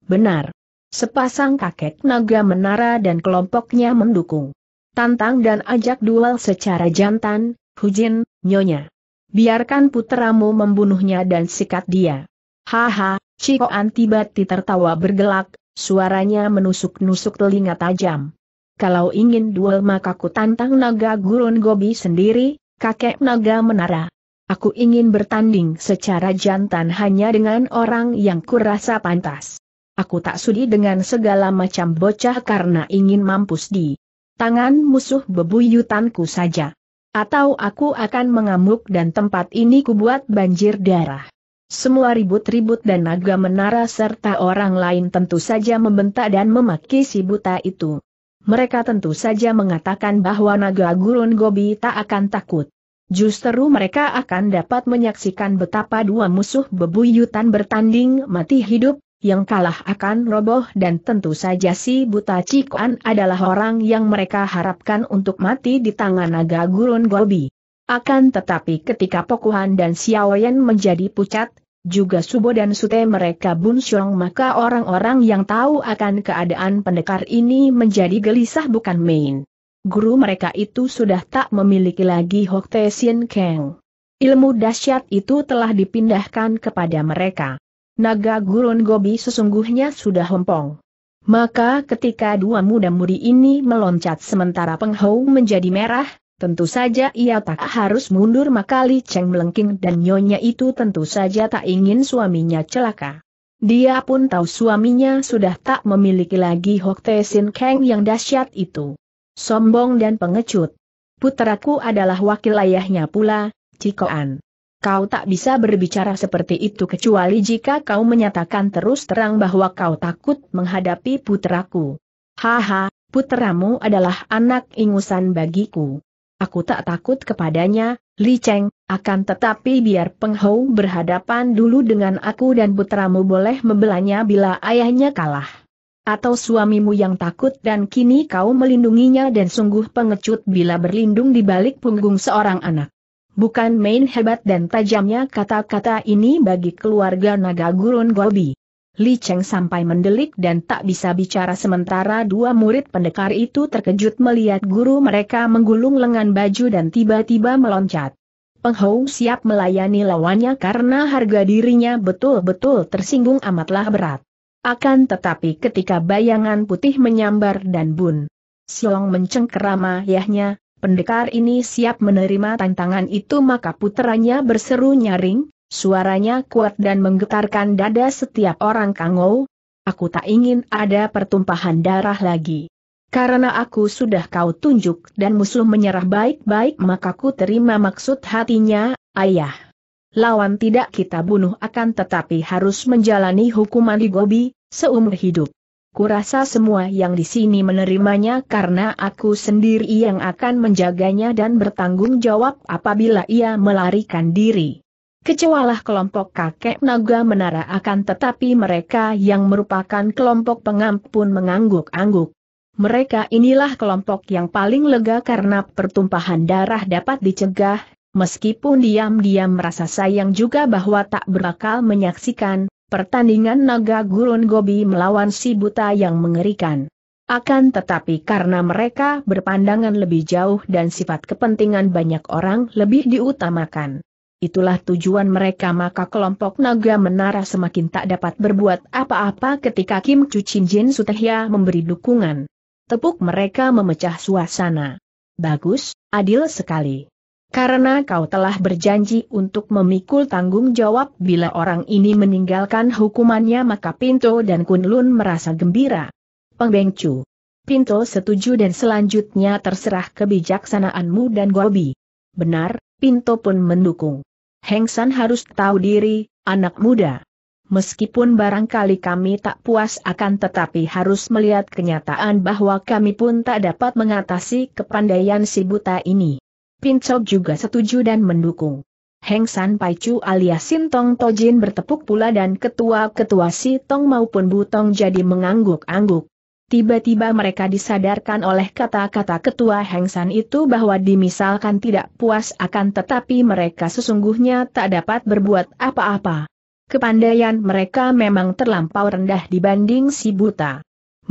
Benar. Sepasang kakek naga menara dan kelompoknya mendukung. Tantang dan ajak duel secara jantan, Hujin, Nyonya. Biarkan putramu membunuhnya dan sikat dia. Haha, Chico Antibati tertawa bergelak, suaranya menusuk-nusuk telinga tajam. Kalau ingin duel maka ku tantang naga gurun gobi sendiri, kakek naga menara. Aku ingin bertanding secara jantan hanya dengan orang yang kurasa pantas aku tak sudi dengan segala macam bocah karena ingin mampus di tangan musuh bebuyutanku saja. Atau aku akan mengamuk dan tempat ini kubuat banjir darah. Semua ribut-ribut dan naga menara serta orang lain tentu saja membentak dan memaki si buta itu. Mereka tentu saja mengatakan bahwa naga gurun gobi tak akan takut. Justru mereka akan dapat menyaksikan betapa dua musuh bebuyutan bertanding mati hidup, yang kalah akan roboh dan tentu saja si Buta Cikuan adalah orang yang mereka harapkan untuk mati di tangan naga gurun Gobi. Akan tetapi ketika Pokuhan dan Xiaoyan menjadi pucat, juga Subo dan Sute mereka bunsyong maka orang-orang yang tahu akan keadaan pendekar ini menjadi gelisah bukan main. Guru mereka itu sudah tak memiliki lagi Te Sien Keng. Ilmu dahsyat itu telah dipindahkan kepada mereka naga gurun Gobi sesungguhnya sudah hompong. Maka ketika dua muda mudi ini meloncat sementara penghau menjadi merah, tentu saja ia tak harus mundur makali Cheng melengking dan nyonya itu tentu saja tak ingin suaminya celaka. Dia pun tahu suaminya sudah tak memiliki lagi Hok Te Sin Kang yang dahsyat itu. Sombong dan pengecut. Puteraku adalah wakil ayahnya pula, Cikoan. Kau tak bisa berbicara seperti itu kecuali jika kau menyatakan terus terang bahwa kau takut menghadapi puteraku. Haha, puteramu adalah anak ingusan bagiku. Aku tak takut kepadanya, Li Cheng, akan tetapi biar Peng Hou berhadapan dulu dengan aku dan puteramu boleh membelanya bila ayahnya kalah. Atau suamimu yang takut dan kini kau melindunginya dan sungguh pengecut bila berlindung di balik punggung seorang anak. Bukan main hebat dan tajamnya kata-kata ini bagi keluarga naga gurun Gobi. Li Cheng sampai mendelik dan tak bisa bicara sementara dua murid pendekar itu terkejut melihat guru mereka menggulung lengan baju dan tiba-tiba meloncat. Hou siap melayani lawannya karena harga dirinya betul-betul tersinggung amatlah berat. Akan tetapi ketika bayangan putih menyambar dan Bun Siong mencengkeram ayahnya, pendekar ini siap menerima tantangan itu maka puteranya berseru nyaring, suaranya kuat dan menggetarkan dada setiap orang kangou, aku tak ingin ada pertumpahan darah lagi. Karena aku sudah kau tunjuk dan musuh menyerah baik-baik maka ku terima maksud hatinya, ayah. Lawan tidak kita bunuh akan tetapi harus menjalani hukuman di seumur hidup. Kurasa semua yang di sini menerimanya karena aku sendiri yang akan menjaganya dan bertanggung jawab apabila ia melarikan diri. Kecualah kelompok kakek naga menara akan tetapi mereka yang merupakan kelompok pengampun mengangguk-angguk. Mereka inilah kelompok yang paling lega karena pertumpahan darah dapat dicegah, meskipun diam-diam merasa sayang juga bahwa tak berakal menyaksikan, Pertandingan naga gurun Gobi melawan si buta yang mengerikan. Akan tetapi karena mereka berpandangan lebih jauh dan sifat kepentingan banyak orang lebih diutamakan. Itulah tujuan mereka maka kelompok naga menara semakin tak dapat berbuat apa-apa ketika Kim Chu Chin Jin Sutehya memberi dukungan. Tepuk mereka memecah suasana. Bagus, adil sekali karena kau telah berjanji untuk memikul tanggung jawab bila orang ini meninggalkan hukumannya maka Pinto dan Kunlun merasa gembira. Pengbengcu. Pinto setuju dan selanjutnya terserah kebijaksanaanmu dan Gobi. Benar, Pinto pun mendukung. Hengsan harus tahu diri, anak muda. Meskipun barangkali kami tak puas akan tetapi harus melihat kenyataan bahwa kami pun tak dapat mengatasi kepandaian si buta ini. Pincok juga setuju dan mendukung. Heng San Pai Chu alias Sintong Tojin bertepuk pula dan ketua-ketua Si Tong maupun Butong jadi mengangguk-angguk. Tiba-tiba mereka disadarkan oleh kata-kata ketua Heng San itu bahwa dimisalkan tidak puas akan tetapi mereka sesungguhnya tak dapat berbuat apa-apa. Kepandaian mereka memang terlampau rendah dibanding si buta.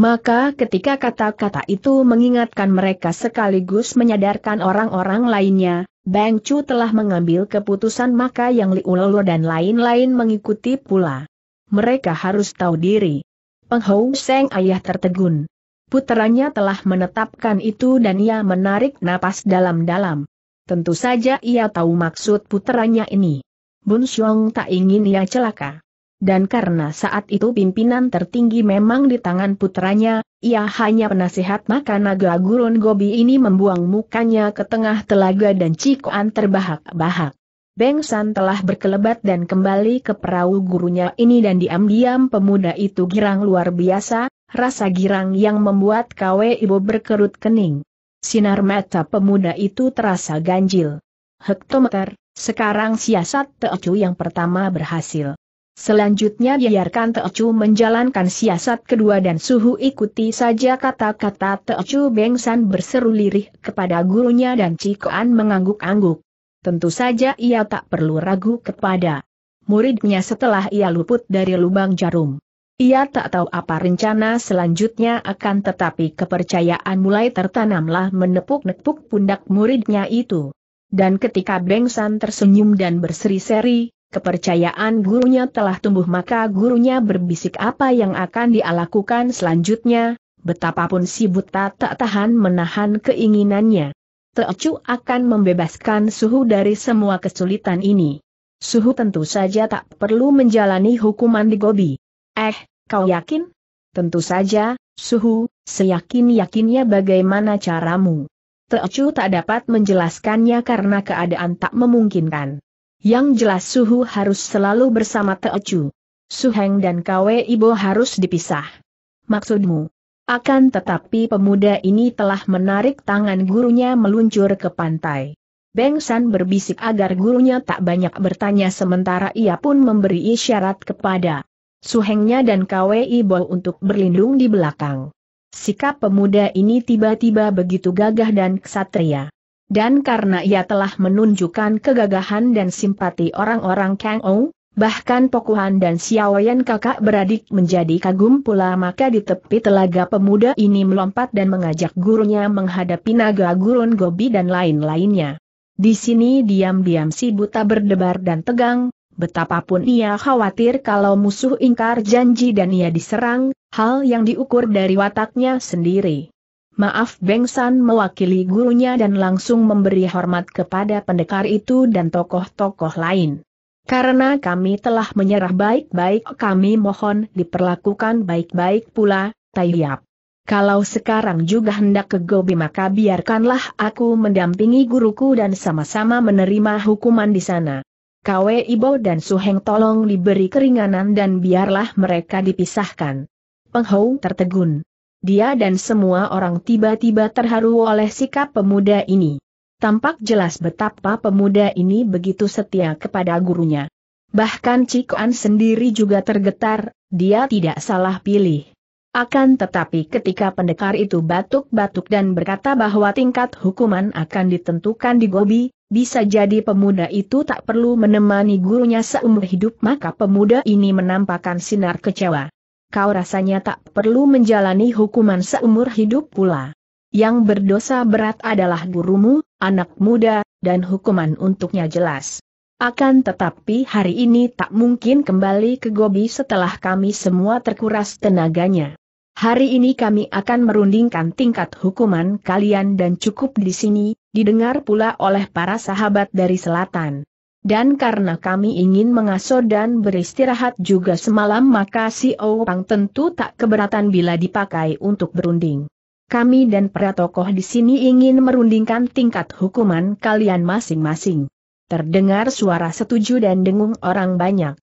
Maka ketika kata-kata itu mengingatkan mereka sekaligus menyadarkan orang-orang lainnya, Bang Chu telah mengambil keputusan maka yang Liulolo dan lain-lain mengikuti pula. Mereka harus tahu diri. Penghou Seng ayah tertegun. Puteranya telah menetapkan itu dan ia menarik napas dalam-dalam. Tentu saja ia tahu maksud puteranya ini. Bun Xiong tak ingin ia celaka dan karena saat itu pimpinan tertinggi memang di tangan putranya, ia hanya penasihat maka naga gurun Gobi ini membuang mukanya ke tengah telaga dan Cikoan terbahak-bahak. Beng San telah berkelebat dan kembali ke perahu gurunya ini dan diam-diam pemuda itu girang luar biasa, rasa girang yang membuat kawe Ibu berkerut kening. Sinar mata pemuda itu terasa ganjil. Hektometer, sekarang siasat Teocu yang pertama berhasil. Selanjutnya biarkan Teocu menjalankan siasat kedua dan suhu ikuti saja kata-kata Teocu Bengsan berseru lirih kepada gurunya dan Cikoan mengangguk-angguk. Tentu saja ia tak perlu ragu kepada muridnya setelah ia luput dari lubang jarum. Ia tak tahu apa rencana selanjutnya akan tetapi kepercayaan mulai tertanamlah menepuk-nepuk pundak muridnya itu. Dan ketika Bengsan tersenyum dan berseri-seri, kepercayaan gurunya telah tumbuh maka gurunya berbisik apa yang akan dia lakukan selanjutnya, betapapun si buta tak tahan menahan keinginannya. Teocu akan membebaskan suhu dari semua kesulitan ini. Suhu tentu saja tak perlu menjalani hukuman di Gobi. Eh, kau yakin? Tentu saja, Suhu, seyakin-yakinnya bagaimana caramu. Teocu tak dapat menjelaskannya karena keadaan tak memungkinkan. Yang jelas Suhu harus selalu bersama Teocu. Suheng dan Kwe Ibo harus dipisah. Maksudmu? Akan tetapi pemuda ini telah menarik tangan gurunya meluncur ke pantai. Beng San berbisik agar gurunya tak banyak bertanya sementara ia pun memberi isyarat kepada suhengnya dan Kwe Ibo untuk berlindung di belakang. Sikap pemuda ini tiba-tiba begitu gagah dan kesatria. Dan karena ia telah menunjukkan kegagahan dan simpati orang-orang Kang Ou, bahkan Pokuhan dan Xiaoyan kakak beradik menjadi kagum pula maka di tepi telaga pemuda ini melompat dan mengajak gurunya menghadapi naga gurun Gobi dan lain-lainnya. Di sini diam-diam si buta berdebar dan tegang, betapapun ia khawatir kalau musuh ingkar janji dan ia diserang, hal yang diukur dari wataknya sendiri. Maaf Beng San mewakili gurunya dan langsung memberi hormat kepada pendekar itu dan tokoh-tokoh lain. Karena kami telah menyerah baik-baik kami mohon diperlakukan baik-baik pula, Taiyap. Kalau sekarang juga hendak ke Gobi maka biarkanlah aku mendampingi guruku dan sama-sama menerima hukuman di sana. Kwe Ibo dan Suheng tolong diberi keringanan dan biarlah mereka dipisahkan. Penghou tertegun dia dan semua orang tiba-tiba terharu oleh sikap pemuda ini. Tampak jelas betapa pemuda ini begitu setia kepada gurunya. Bahkan Cikoan sendiri juga tergetar, dia tidak salah pilih. Akan tetapi ketika pendekar itu batuk-batuk dan berkata bahwa tingkat hukuman akan ditentukan di Gobi, bisa jadi pemuda itu tak perlu menemani gurunya seumur hidup maka pemuda ini menampakkan sinar kecewa kau rasanya tak perlu menjalani hukuman seumur hidup pula. Yang berdosa berat adalah gurumu, anak muda, dan hukuman untuknya jelas. Akan tetapi hari ini tak mungkin kembali ke Gobi setelah kami semua terkuras tenaganya. Hari ini kami akan merundingkan tingkat hukuman kalian dan cukup di sini, didengar pula oleh para sahabat dari selatan. Dan karena kami ingin mengasuh dan beristirahat juga semalam maka si Opang tentu tak keberatan bila dipakai untuk berunding. Kami dan para tokoh di sini ingin merundingkan tingkat hukuman kalian masing-masing. Terdengar suara setuju dan dengung orang banyak.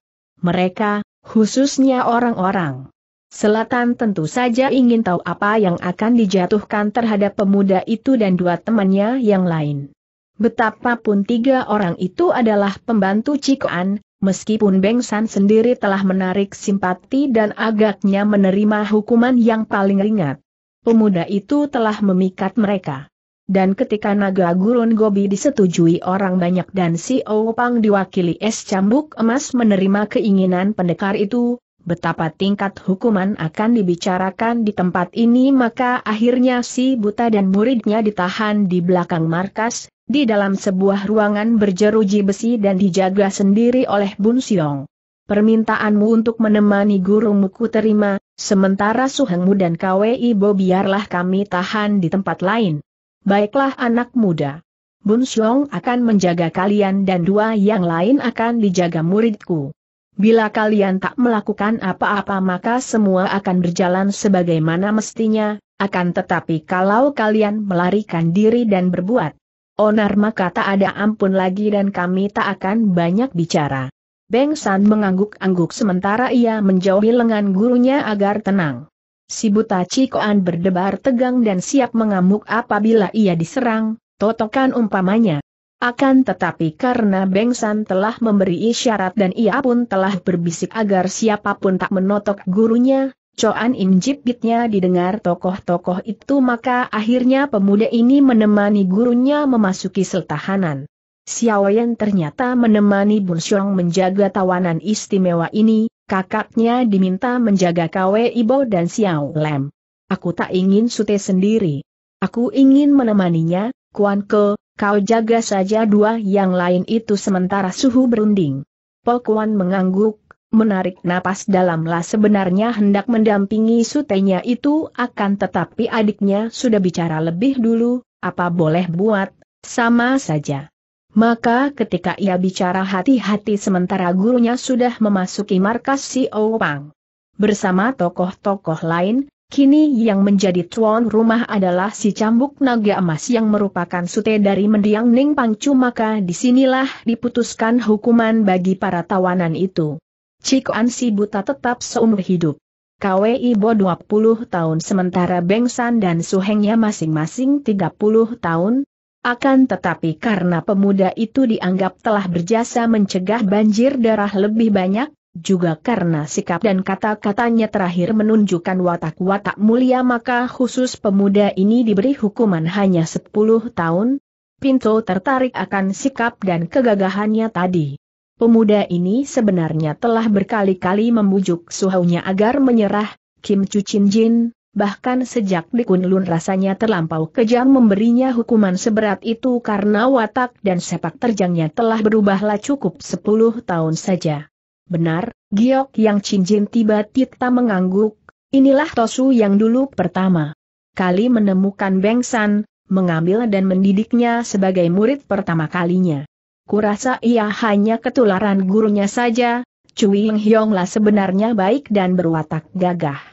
Mereka, khususnya orang-orang. Selatan tentu saja ingin tahu apa yang akan dijatuhkan terhadap pemuda itu dan dua temannya yang lain. Betapapun tiga orang itu adalah pembantu Cikoan, meskipun Beng San sendiri telah menarik simpati dan agaknya menerima hukuman yang paling ringan. Pemuda itu telah memikat mereka. Dan ketika naga gurun Gobi disetujui orang banyak dan si Opang diwakili es cambuk emas menerima keinginan pendekar itu, betapa tingkat hukuman akan dibicarakan di tempat ini maka akhirnya si buta dan muridnya ditahan di belakang markas, di dalam sebuah ruangan berjeruji besi dan dijaga sendiri oleh Bun Siong. Permintaanmu untuk menemani gurumu ku terima, sementara Suhengmu dan KWI Bo biarlah kami tahan di tempat lain. Baiklah anak muda. Bun Siong akan menjaga kalian dan dua yang lain akan dijaga muridku. Bila kalian tak melakukan apa-apa maka semua akan berjalan sebagaimana mestinya, akan tetapi kalau kalian melarikan diri dan berbuat Onar oh maka tak ada ampun lagi dan kami tak akan banyak bicara. Beng San mengangguk-angguk sementara ia menjauhi lengan gurunya agar tenang. Si buta Cikoan berdebar tegang dan siap mengamuk apabila ia diserang, totokan umpamanya. Akan tetapi karena Beng San telah memberi isyarat dan ia pun telah berbisik agar siapapun tak menotok gurunya, Coan Im Jipitnya didengar tokoh-tokoh itu maka akhirnya pemuda ini menemani gurunya memasuki sel tahanan. Xiaoyan ternyata menemani Bun Xiong menjaga tawanan istimewa ini, kakaknya diminta menjaga Kwe Ibo dan Xiao Lem. Aku tak ingin sute sendiri. Aku ingin menemaninya, Kuan Ke, kau jaga saja dua yang lain itu sementara suhu berunding. Po Kuan mengangguk, menarik napas dalamlah sebenarnya hendak mendampingi sutenya itu akan tetapi adiknya sudah bicara lebih dulu, apa boleh buat, sama saja. Maka ketika ia bicara hati-hati sementara gurunya sudah memasuki markas si Owang. Bersama tokoh-tokoh lain, kini yang menjadi tuan rumah adalah si cambuk naga emas yang merupakan sute dari mendiang Ning Pangcu maka disinilah diputuskan hukuman bagi para tawanan itu. Cik Ansi buta tetap seumur hidup. KWI Bo 20 tahun sementara Beng San dan Suhengnya masing-masing 30 tahun, akan tetapi karena pemuda itu dianggap telah berjasa mencegah banjir darah lebih banyak, juga karena sikap dan kata-katanya terakhir menunjukkan watak-watak mulia maka khusus pemuda ini diberi hukuman hanya 10 tahun, Pinto tertarik akan sikap dan kegagahannya tadi. Pemuda ini sebenarnya telah berkali-kali membujuk suhunya agar menyerah, Kim Chu Chin Jin, bahkan sejak di Kunlun rasanya terlampau kejam memberinya hukuman seberat itu karena watak dan sepak terjangnya telah berubahlah cukup 10 tahun saja. Benar, Giok yang Chin Jin tiba-tiba mengangguk, inilah Tosu yang dulu pertama kali menemukan Bengsan, mengambil dan mendidiknya sebagai murid pertama kalinya kurasa ia hanya ketularan gurunya saja, Cui Ying lah sebenarnya baik dan berwatak gagah.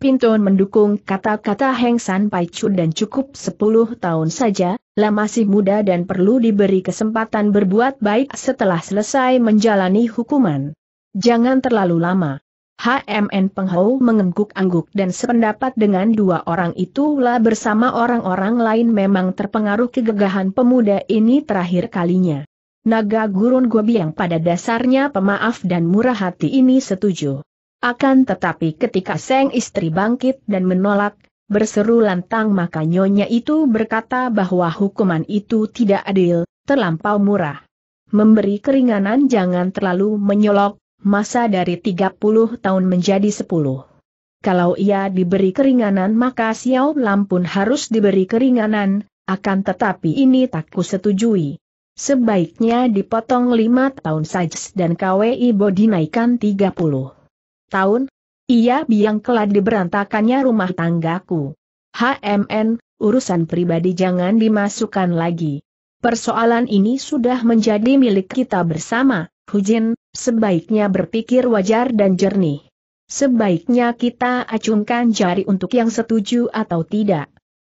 Pintun mendukung kata-kata Heng San Pai Chu dan cukup 10 tahun saja, lah masih muda dan perlu diberi kesempatan berbuat baik setelah selesai menjalani hukuman. Jangan terlalu lama. HMN Penghou mengengguk-angguk dan sependapat dengan dua orang itulah bersama orang-orang lain memang terpengaruh kegagahan pemuda ini terakhir kalinya. Naga gurun Gobi yang pada dasarnya pemaaf dan murah hati ini setuju. Akan tetapi ketika Seng istri bangkit dan menolak, berseru lantang maka nyonya itu berkata bahwa hukuman itu tidak adil, terlampau murah. Memberi keringanan jangan terlalu menyolok, masa dari 30 tahun menjadi 10. Kalau ia diberi keringanan maka Xiao Lam pun harus diberi keringanan, akan tetapi ini tak kusetujui. Sebaiknya dipotong lima tahun saja dan KWI Bo dinaikkan puluh tahun. Ia biang kelad diberantakannya rumah tanggaku. HMN, urusan pribadi jangan dimasukkan lagi. Persoalan ini sudah menjadi milik kita bersama, Hujin, sebaiknya berpikir wajar dan jernih. Sebaiknya kita acungkan jari untuk yang setuju atau tidak.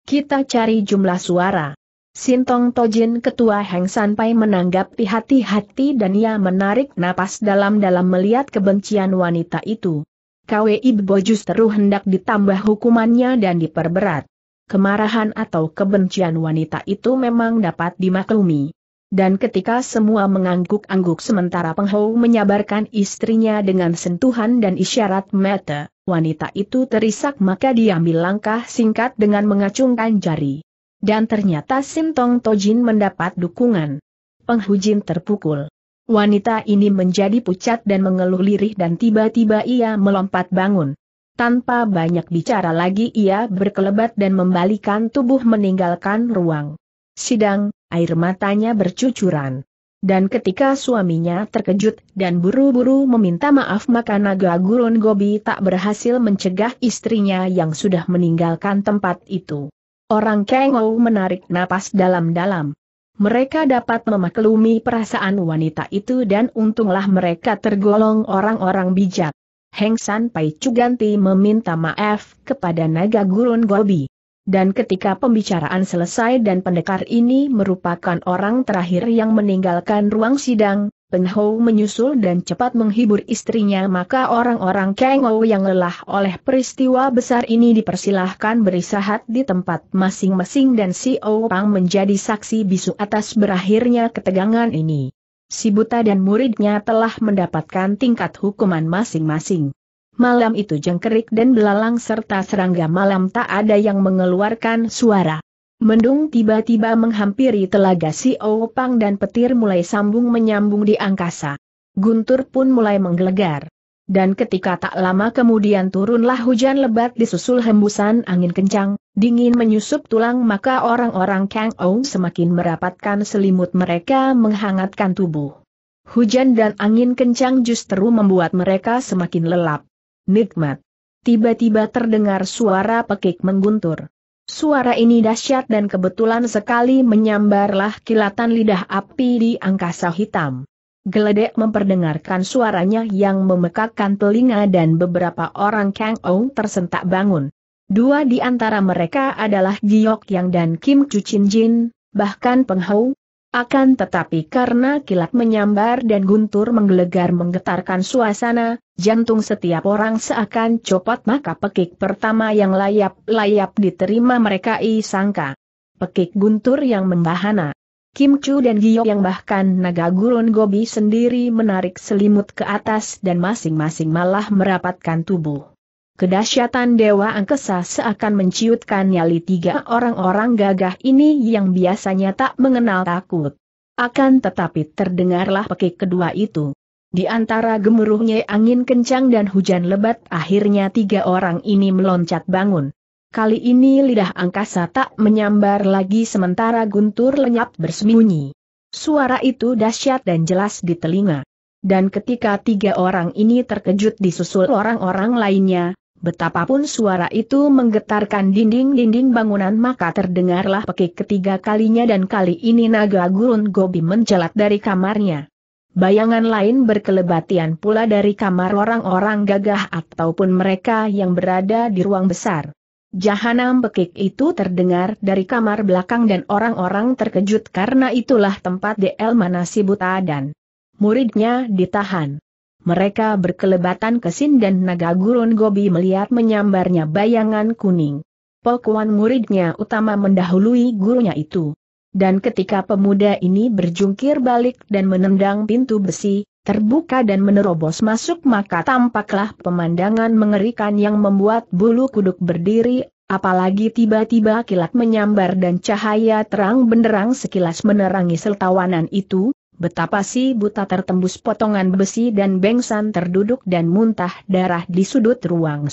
Kita cari jumlah suara. Sintong Tojin ketua Heng Sanpai menanggapi hati-hati dan ia menarik napas dalam-dalam melihat kebencian wanita itu. KWI Ibo justru hendak ditambah hukumannya dan diperberat. Kemarahan atau kebencian wanita itu memang dapat dimaklumi. Dan ketika semua mengangguk-angguk sementara Penghou menyabarkan istrinya dengan sentuhan dan isyarat mata, wanita itu terisak maka diambil langkah singkat dengan mengacungkan jari. Dan ternyata Simtong Tojin mendapat dukungan. Penghujin terpukul. Wanita ini menjadi pucat dan mengeluh lirih dan tiba-tiba ia melompat bangun. Tanpa banyak bicara lagi ia berkelebat dan membalikan tubuh meninggalkan ruang. Sidang, air matanya bercucuran. Dan ketika suaminya terkejut dan buru-buru meminta maaf maka naga gurun Gobi tak berhasil mencegah istrinya yang sudah meninggalkan tempat itu. Orang Kengou menarik napas dalam-dalam. Mereka dapat memaklumi perasaan wanita itu dan untunglah mereka tergolong orang-orang bijak. Heng San Pai Cuganti meminta maaf kepada naga gurun Gobi. Dan ketika pembicaraan selesai dan pendekar ini merupakan orang terakhir yang meninggalkan ruang sidang, Penhou menyusul dan cepat menghibur istrinya maka orang-orang Kengou yang lelah oleh peristiwa besar ini dipersilahkan berisahat di tempat masing-masing dan si Pang menjadi saksi bisu atas berakhirnya ketegangan ini. Si buta dan muridnya telah mendapatkan tingkat hukuman masing-masing. Malam itu jengkerik dan belalang serta serangga malam tak ada yang mengeluarkan suara. Mendung tiba-tiba menghampiri telaga si Opang dan petir mulai sambung menyambung di angkasa. Guntur pun mulai menggelegar. Dan ketika tak lama kemudian turunlah hujan lebat disusul hembusan angin kencang, dingin menyusup tulang maka orang-orang Kang Ou semakin merapatkan selimut mereka menghangatkan tubuh. Hujan dan angin kencang justru membuat mereka semakin lelap. Nikmat. Tiba-tiba terdengar suara pekik mengguntur. Suara ini dahsyat dan kebetulan sekali menyambarlah kilatan lidah api di angkasa hitam. Geledek memperdengarkan suaranya yang memekakkan telinga dan beberapa orang Kang Ong tersentak bangun. Dua di antara mereka adalah Giok Yang dan Kim Chu Chin Jin, bahkan Peng Hou, akan tetapi karena kilat menyambar dan guntur menggelegar menggetarkan suasana, jantung setiap orang seakan copot maka pekik pertama yang layap-layap diterima mereka i sangka. Pekik guntur yang membahana. Kim Chu dan Gio yang bahkan naga gurun Gobi sendiri menarik selimut ke atas dan masing-masing malah merapatkan tubuh. Kedahsyatan Dewa Angkasa seakan menciutkan nyali tiga orang-orang gagah ini yang biasanya tak mengenal takut. Akan tetapi terdengarlah pekik kedua itu. Di antara gemuruhnya angin kencang dan hujan lebat akhirnya tiga orang ini meloncat bangun. Kali ini lidah angkasa tak menyambar lagi sementara guntur lenyap bersembunyi. Suara itu dahsyat dan jelas di telinga. Dan ketika tiga orang ini terkejut disusul orang-orang lainnya, Betapapun suara itu menggetarkan dinding-dinding bangunan maka terdengarlah pekik ketiga kalinya dan kali ini naga gurun Gobi mencelat dari kamarnya. Bayangan lain berkelebatian pula dari kamar orang-orang gagah ataupun mereka yang berada di ruang besar. Jahanam pekik itu terdengar dari kamar belakang dan orang-orang terkejut karena itulah tempat DL Manasi Buta dan muridnya ditahan. Mereka berkelebatan kesin dan naga gurun Gobi melihat menyambarnya bayangan kuning. Pokuan muridnya utama mendahului gurunya itu. Dan ketika pemuda ini berjungkir balik dan menendang pintu besi, terbuka dan menerobos masuk maka tampaklah pemandangan mengerikan yang membuat bulu kuduk berdiri, apalagi tiba-tiba kilat menyambar dan cahaya terang benderang sekilas menerangi seltawanan itu, Betapa si buta tertembus potongan besi dan bengsan terduduk dan muntah darah di sudut ruang.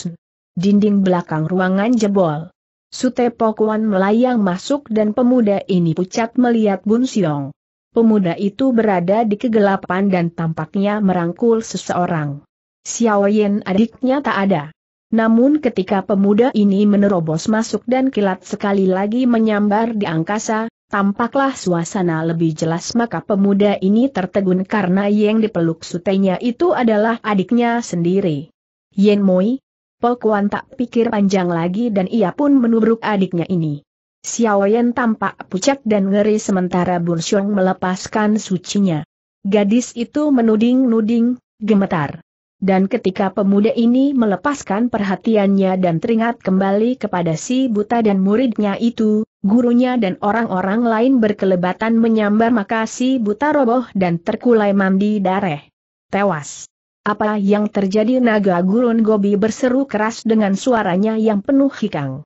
Dinding belakang ruangan jebol. Sute Pokuan melayang masuk dan pemuda ini pucat melihat Bun Siong. Pemuda itu berada di kegelapan dan tampaknya merangkul seseorang. Xiao Yan adiknya tak ada. Namun ketika pemuda ini menerobos masuk dan kilat sekali lagi menyambar di angkasa, Tampaklah suasana lebih jelas maka pemuda ini tertegun karena yang dipeluk sutenya itu adalah adiknya sendiri. Yen Moi, Pokuan tak pikir panjang lagi dan ia pun menubruk adiknya ini. Xiao Yan tampak pucat dan ngeri sementara Bunsyong melepaskan sucinya. Gadis itu menuding-nuding, gemetar. Dan ketika pemuda ini melepaskan perhatiannya dan teringat kembali kepada si buta dan muridnya itu, gurunya dan orang-orang lain berkelebatan menyambar maka buta roboh dan terkulai mandi darah. Tewas. Apa yang terjadi naga gurun Gobi berseru keras dengan suaranya yang penuh hikang.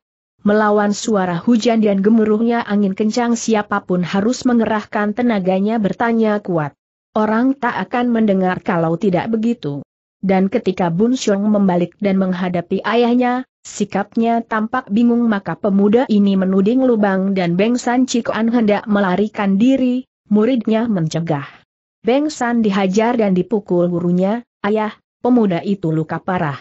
Melawan suara hujan dan gemuruhnya angin kencang siapapun harus mengerahkan tenaganya bertanya kuat. Orang tak akan mendengar kalau tidak begitu. Dan ketika Bun Xiong membalik dan menghadapi ayahnya, Sikapnya tampak bingung maka pemuda ini menuding lubang dan Beng San Cikoan hendak melarikan diri, muridnya mencegah. Beng San dihajar dan dipukul gurunya, ayah, pemuda itu luka parah.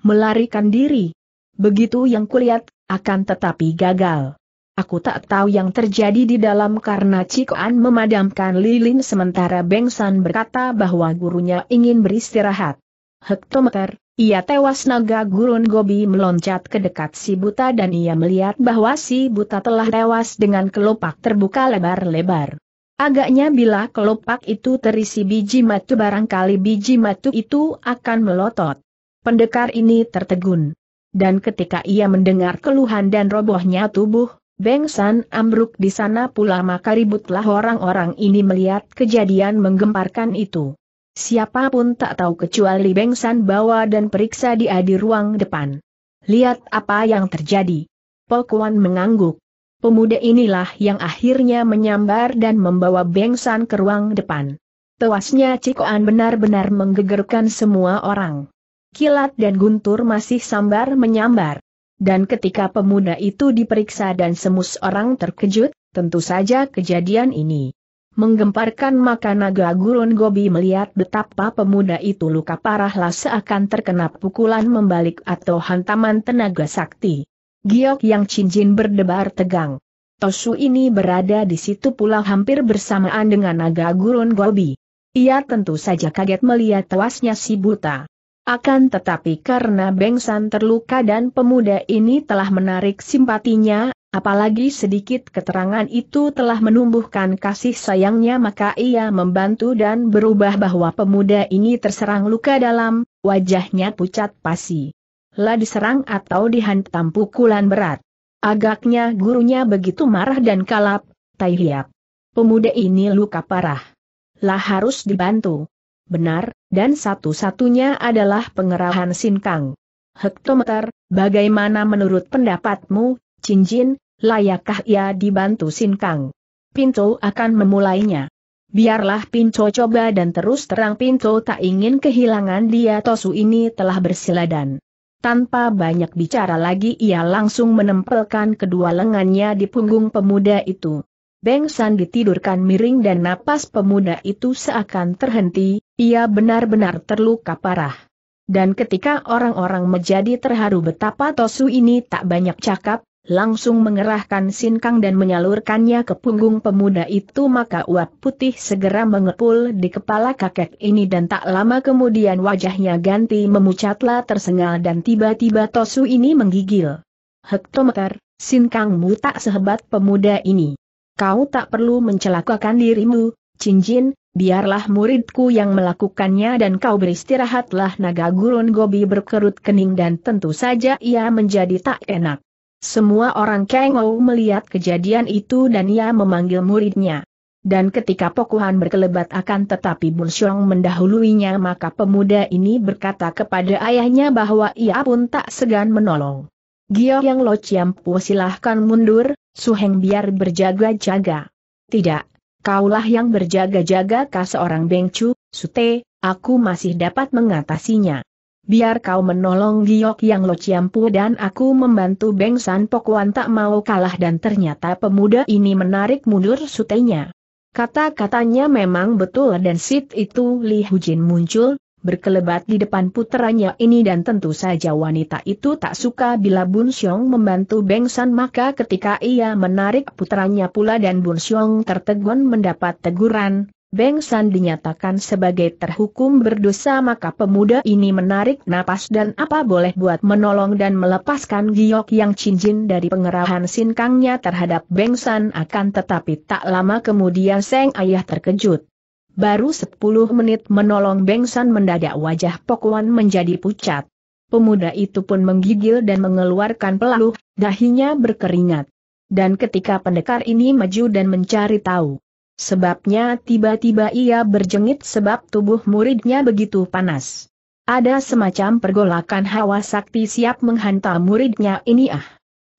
Melarikan diri. Begitu yang kulihat, akan tetapi gagal. Aku tak tahu yang terjadi di dalam karena Cikoan memadamkan lilin sementara Beng San berkata bahwa gurunya ingin beristirahat. Hektometer, ia tewas naga gurun Gobi meloncat ke dekat si buta dan ia melihat bahwa si buta telah tewas dengan kelopak terbuka lebar-lebar. Agaknya bila kelopak itu terisi biji matu barangkali biji matu itu akan melotot. Pendekar ini tertegun. Dan ketika ia mendengar keluhan dan robohnya tubuh, Bengsan ambruk di sana pula maka ributlah orang-orang ini melihat kejadian menggemparkan itu. Siapapun tak tahu kecuali Bengsan bawa dan periksa dia di ruang depan. Lihat apa yang terjadi. Pokuan mengangguk. Pemuda inilah yang akhirnya menyambar dan membawa Bengsan ke ruang depan. Tewasnya Cikoan benar-benar menggegerkan semua orang. Kilat dan Guntur masih sambar menyambar. Dan ketika pemuda itu diperiksa dan semus orang terkejut, tentu saja kejadian ini menggemparkan maka naga gurun Gobi melihat betapa pemuda itu luka parahlah seakan terkena pukulan membalik atau hantaman tenaga sakti. Giok yang cincin berdebar tegang. Tosu ini berada di situ pula hampir bersamaan dengan naga gurun Gobi. Ia tentu saja kaget melihat tewasnya si buta. Akan tetapi karena Bengsan terluka dan pemuda ini telah menarik simpatinya, Apalagi sedikit keterangan itu telah menumbuhkan kasih sayangnya maka ia membantu dan berubah bahwa pemuda ini terserang luka dalam, wajahnya pucat pasi. Lah diserang atau dihantam pukulan berat. Agaknya gurunya begitu marah dan kalap, tai Pemuda ini luka parah. Lah harus dibantu. Benar, dan satu-satunya adalah pengerahan sinkang. Hektometer, bagaimana menurut pendapatmu, cincin, layakkah ia dibantu Sin Kang? Pinto akan memulainya. Biarlah Pinto coba dan terus terang Pinto tak ingin kehilangan dia Tosu ini telah bersiladan. Tanpa banyak bicara lagi ia langsung menempelkan kedua lengannya di punggung pemuda itu. Beng San ditidurkan miring dan napas pemuda itu seakan terhenti, ia benar-benar terluka parah. Dan ketika orang-orang menjadi terharu betapa Tosu ini tak banyak cakap, langsung mengerahkan sinkang dan menyalurkannya ke punggung pemuda itu maka uap putih segera mengepul di kepala kakek ini dan tak lama kemudian wajahnya ganti memucatlah tersengal dan tiba-tiba Tosu ini menggigil. Hektometer, sinkangmu tak sehebat pemuda ini. Kau tak perlu mencelakakan dirimu, cincin, biarlah muridku yang melakukannya dan kau beristirahatlah naga gurun gobi berkerut kening dan tentu saja ia menjadi tak enak. Semua orang Kengou melihat kejadian itu dan ia memanggil muridnya. Dan ketika Pokuhan berkelebat akan tetapi Bunsyong mendahuluinya maka pemuda ini berkata kepada ayahnya bahwa ia pun tak segan menolong. Gio yang Lo ciampu silahkan mundur, Suheng biar berjaga-jaga. Tidak, kaulah yang berjaga-jaga kah seorang Bengcu, Sute, aku masih dapat mengatasinya biar kau menolong Giok Yang Lo Ciampu dan aku membantu Beng San Pokuan tak mau kalah dan ternyata pemuda ini menarik mundur sutenya. Kata-katanya memang betul dan sit itu Li Hujin muncul, berkelebat di depan puteranya ini dan tentu saja wanita itu tak suka bila Bun Xiong membantu Beng San maka ketika ia menarik puteranya pula dan Bun Xiong tertegun mendapat teguran, Beng San dinyatakan sebagai terhukum berdosa maka pemuda ini menarik napas dan apa boleh buat menolong dan melepaskan giok yang cincin dari pengerahan sinkangnya terhadap Beng San akan tetapi tak lama kemudian Seng Ayah terkejut. Baru 10 menit menolong Beng San mendadak wajah Pokwan menjadi pucat. Pemuda itu pun menggigil dan mengeluarkan peluh, dahinya berkeringat. Dan ketika pendekar ini maju dan mencari tahu Sebabnya tiba-tiba ia berjengit sebab tubuh muridnya begitu panas. Ada semacam pergolakan hawa sakti siap menghantam muridnya ini ah.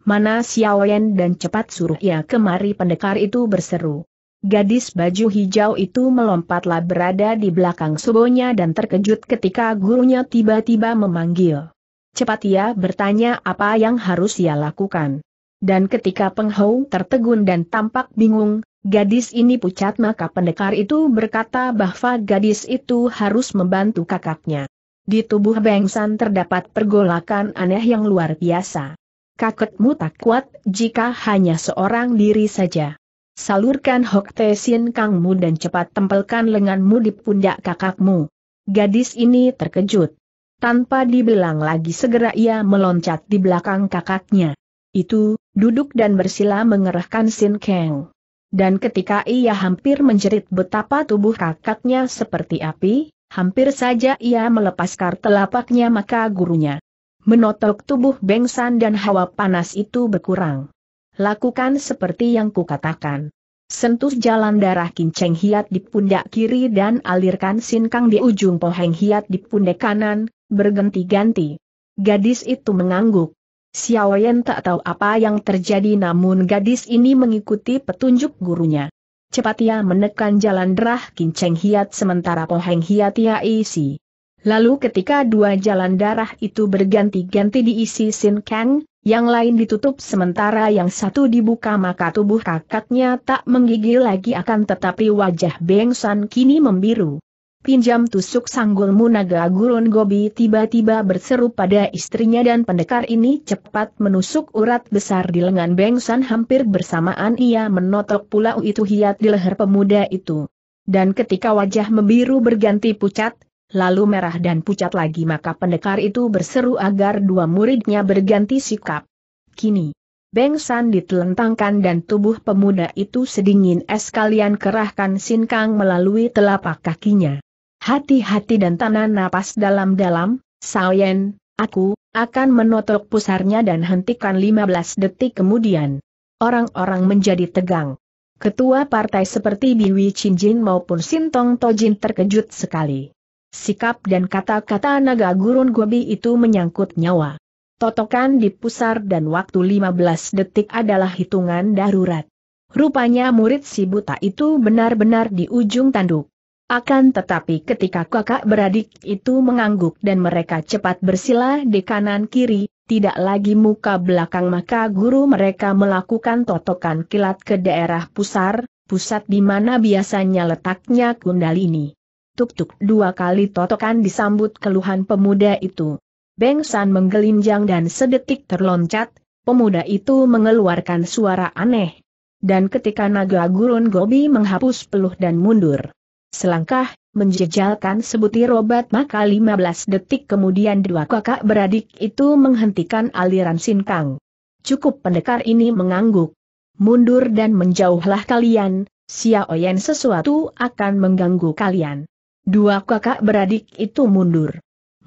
Mana Xiaoyan dan cepat suruh ia kemari pendekar itu berseru. Gadis baju hijau itu melompatlah berada di belakang subonya dan terkejut ketika gurunya tiba-tiba memanggil. Cepat ia bertanya apa yang harus ia lakukan. Dan ketika Peng Hou tertegun dan tampak bingung, Gadis ini pucat maka pendekar itu berkata bahwa gadis itu harus membantu kakaknya. Di tubuh Bengsan terdapat pergolakan aneh yang luar biasa. Kakekmu tak kuat jika hanya seorang diri saja. Salurkan Hok Tesin Kangmu dan cepat tempelkan lenganmu di pundak kakakmu. Gadis ini terkejut. Tanpa dibilang lagi segera ia meloncat di belakang kakaknya. Itu, duduk dan bersila mengerahkan Sin Keng. Dan ketika ia hampir menjerit betapa tubuh kakaknya seperti api, hampir saja ia melepaskan telapaknya maka gurunya menotok tubuh bengsan dan hawa panas itu berkurang. Lakukan seperti yang kukatakan. Sentuh jalan darah kinceng hiat di pundak kiri dan alirkan sinkang di ujung poheng hiat di pundak kanan, berganti-ganti. Gadis itu mengangguk. Xiao Yan tak tahu apa yang terjadi namun gadis ini mengikuti petunjuk gurunya. Cepat ia menekan jalan derah Kinceng Hiat sementara Poheng Hiat ia isi. Lalu ketika dua jalan darah itu berganti-ganti diisi Sin Kang, yang lain ditutup sementara yang satu dibuka maka tubuh kakaknya tak menggigil lagi akan tetapi wajah Beng San kini membiru. Pinjam tusuk sanggulmu naga gurun Gobi tiba-tiba berseru pada istrinya dan pendekar ini cepat menusuk urat besar di lengan Bengsan hampir bersamaan ia menotok pula itu hiat di leher pemuda itu. Dan ketika wajah membiru berganti pucat, lalu merah dan pucat lagi maka pendekar itu berseru agar dua muridnya berganti sikap. Kini, Bengsan ditelentangkan dan tubuh pemuda itu sedingin es kalian kerahkan sinkang melalui telapak kakinya. Hati-hati dan tanah napas dalam-dalam, Saoyen, aku, akan menotok pusarnya dan hentikan 15 detik kemudian. Orang-orang menjadi tegang. Ketua partai seperti Biwi Chinjin maupun Sintong Tojin terkejut sekali. Sikap dan kata-kata naga gurun gobi itu menyangkut nyawa. Totokan di pusar dan waktu 15 detik adalah hitungan darurat. Rupanya murid si buta itu benar-benar di ujung tanduk. Akan tetapi ketika kakak beradik itu mengangguk dan mereka cepat bersila di kanan kiri, tidak lagi muka belakang maka guru mereka melakukan totokan kilat ke daerah pusar, pusat di mana biasanya letaknya kundalini. Tuk-tuk dua kali totokan disambut keluhan pemuda itu. Beng San menggelinjang dan sedetik terloncat, pemuda itu mengeluarkan suara aneh. Dan ketika naga gurun Gobi menghapus peluh dan mundur. Selangkah, menjejalkan sebutir obat maka 15 detik kemudian dua kakak beradik itu menghentikan aliran sinkang. Cukup pendekar ini mengangguk. Mundur dan menjauhlah kalian, Sia sesuatu akan mengganggu kalian. Dua kakak beradik itu mundur.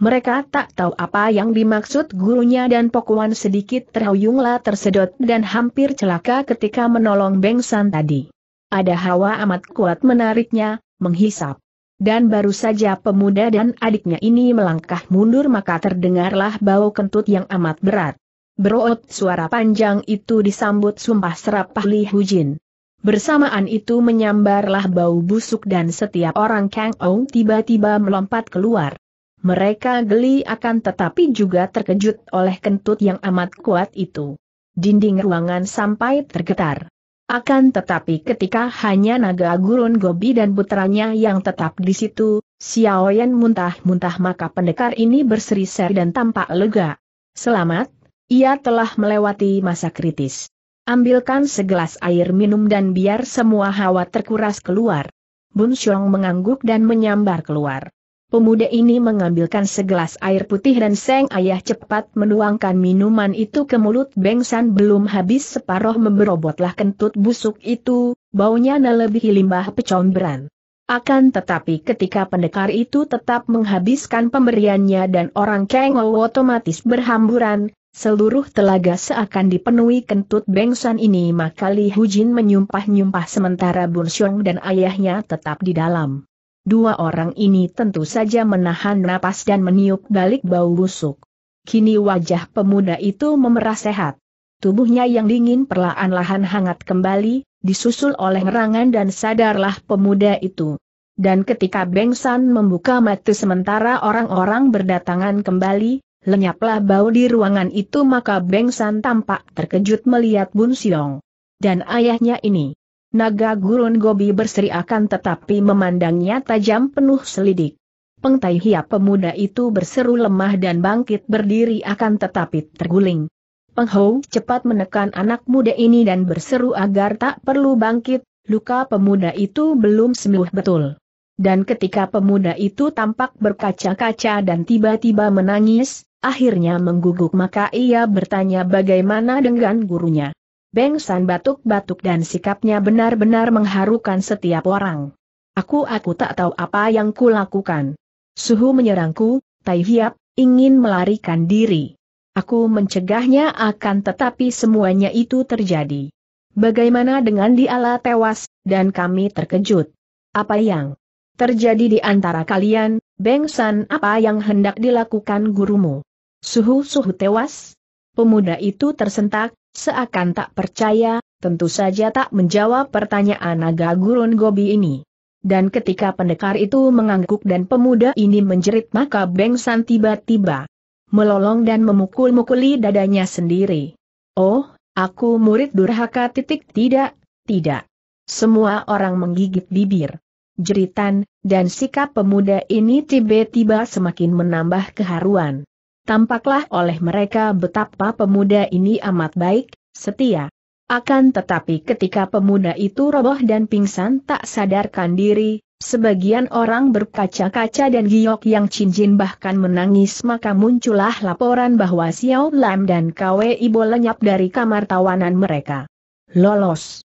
Mereka tak tahu apa yang dimaksud gurunya dan Pokuan sedikit terhuyunglah tersedot dan hampir celaka ketika menolong Bengsan tadi. Ada hawa amat kuat menariknya, menghisap. Dan baru saja pemuda dan adiknya ini melangkah mundur maka terdengarlah bau kentut yang amat berat. Berot suara panjang itu disambut sumpah serapah Li Hujin. Bersamaan itu menyambarlah bau busuk dan setiap orang Kang Ou tiba-tiba melompat keluar. Mereka geli akan tetapi juga terkejut oleh kentut yang amat kuat itu. Dinding ruangan sampai tergetar. Akan tetapi ketika hanya naga gurun Gobi dan putranya yang tetap di situ, Xiaoyan muntah-muntah maka pendekar ini berseri-seri dan tampak lega. Selamat, ia telah melewati masa kritis. Ambilkan segelas air minum dan biar semua hawa terkuras keluar. Bun Xiong mengangguk dan menyambar keluar. Pemuda ini mengambilkan segelas air putih dan Seng Ayah cepat menuangkan minuman itu ke mulut Beng San belum habis separoh memberobotlah kentut busuk itu, baunya lebih limbah pecomberan. Akan tetapi ketika pendekar itu tetap menghabiskan pemberiannya dan orang Kengow otomatis berhamburan, seluruh telaga seakan dipenuhi kentut San ini maka Li Hujin menyumpah-nyumpah sementara Bun Xiong dan ayahnya tetap di dalam. Dua orang ini tentu saja menahan napas dan meniup balik bau busuk. Kini wajah pemuda itu memerah sehat. Tubuhnya yang dingin perlahan-lahan hangat kembali, disusul oleh rangan dan sadarlah pemuda itu. Dan ketika Bengsan membuka mata sementara orang-orang berdatangan kembali, lenyaplah bau di ruangan itu maka Bengsan tampak terkejut melihat Bun Siong. Dan ayahnya ini. Naga gurun Gobi berseri akan tetapi memandangnya tajam penuh selidik. Pengtai Tai Hiap pemuda itu berseru lemah dan bangkit berdiri akan tetapi terguling. Peng cepat menekan anak muda ini dan berseru agar tak perlu bangkit, luka pemuda itu belum sembuh betul. Dan ketika pemuda itu tampak berkaca-kaca dan tiba-tiba menangis, akhirnya mengguguk maka ia bertanya bagaimana dengan gurunya. Beng San batuk-batuk dan sikapnya benar-benar mengharukan setiap orang. Aku aku tak tahu apa yang kulakukan. Suhu menyerangku, Tai Hiap, ingin melarikan diri. Aku mencegahnya akan tetapi semuanya itu terjadi. Bagaimana dengan dialah tewas, dan kami terkejut. Apa yang terjadi di antara kalian, Beng San apa yang hendak dilakukan gurumu? Suhu-suhu tewas? Pemuda itu tersentak, Seakan tak percaya, tentu saja tak menjawab pertanyaan naga gurun gobi ini. Dan ketika pendekar itu mengangguk dan pemuda ini menjerit maka Beng San tiba-tiba melolong dan memukul-mukuli dadanya sendiri. Oh, aku murid durhaka titik tidak, tidak. Semua orang menggigit bibir. Jeritan, dan sikap pemuda ini tiba-tiba semakin menambah keharuan. Tampaklah oleh mereka betapa pemuda ini amat baik, setia. Akan tetapi ketika pemuda itu roboh dan pingsan tak sadarkan diri, sebagian orang berkaca-kaca dan giok yang cincin bahkan menangis maka muncullah laporan bahwa Xiao Lam dan Kwe Ibo lenyap dari kamar tawanan mereka. Lolos.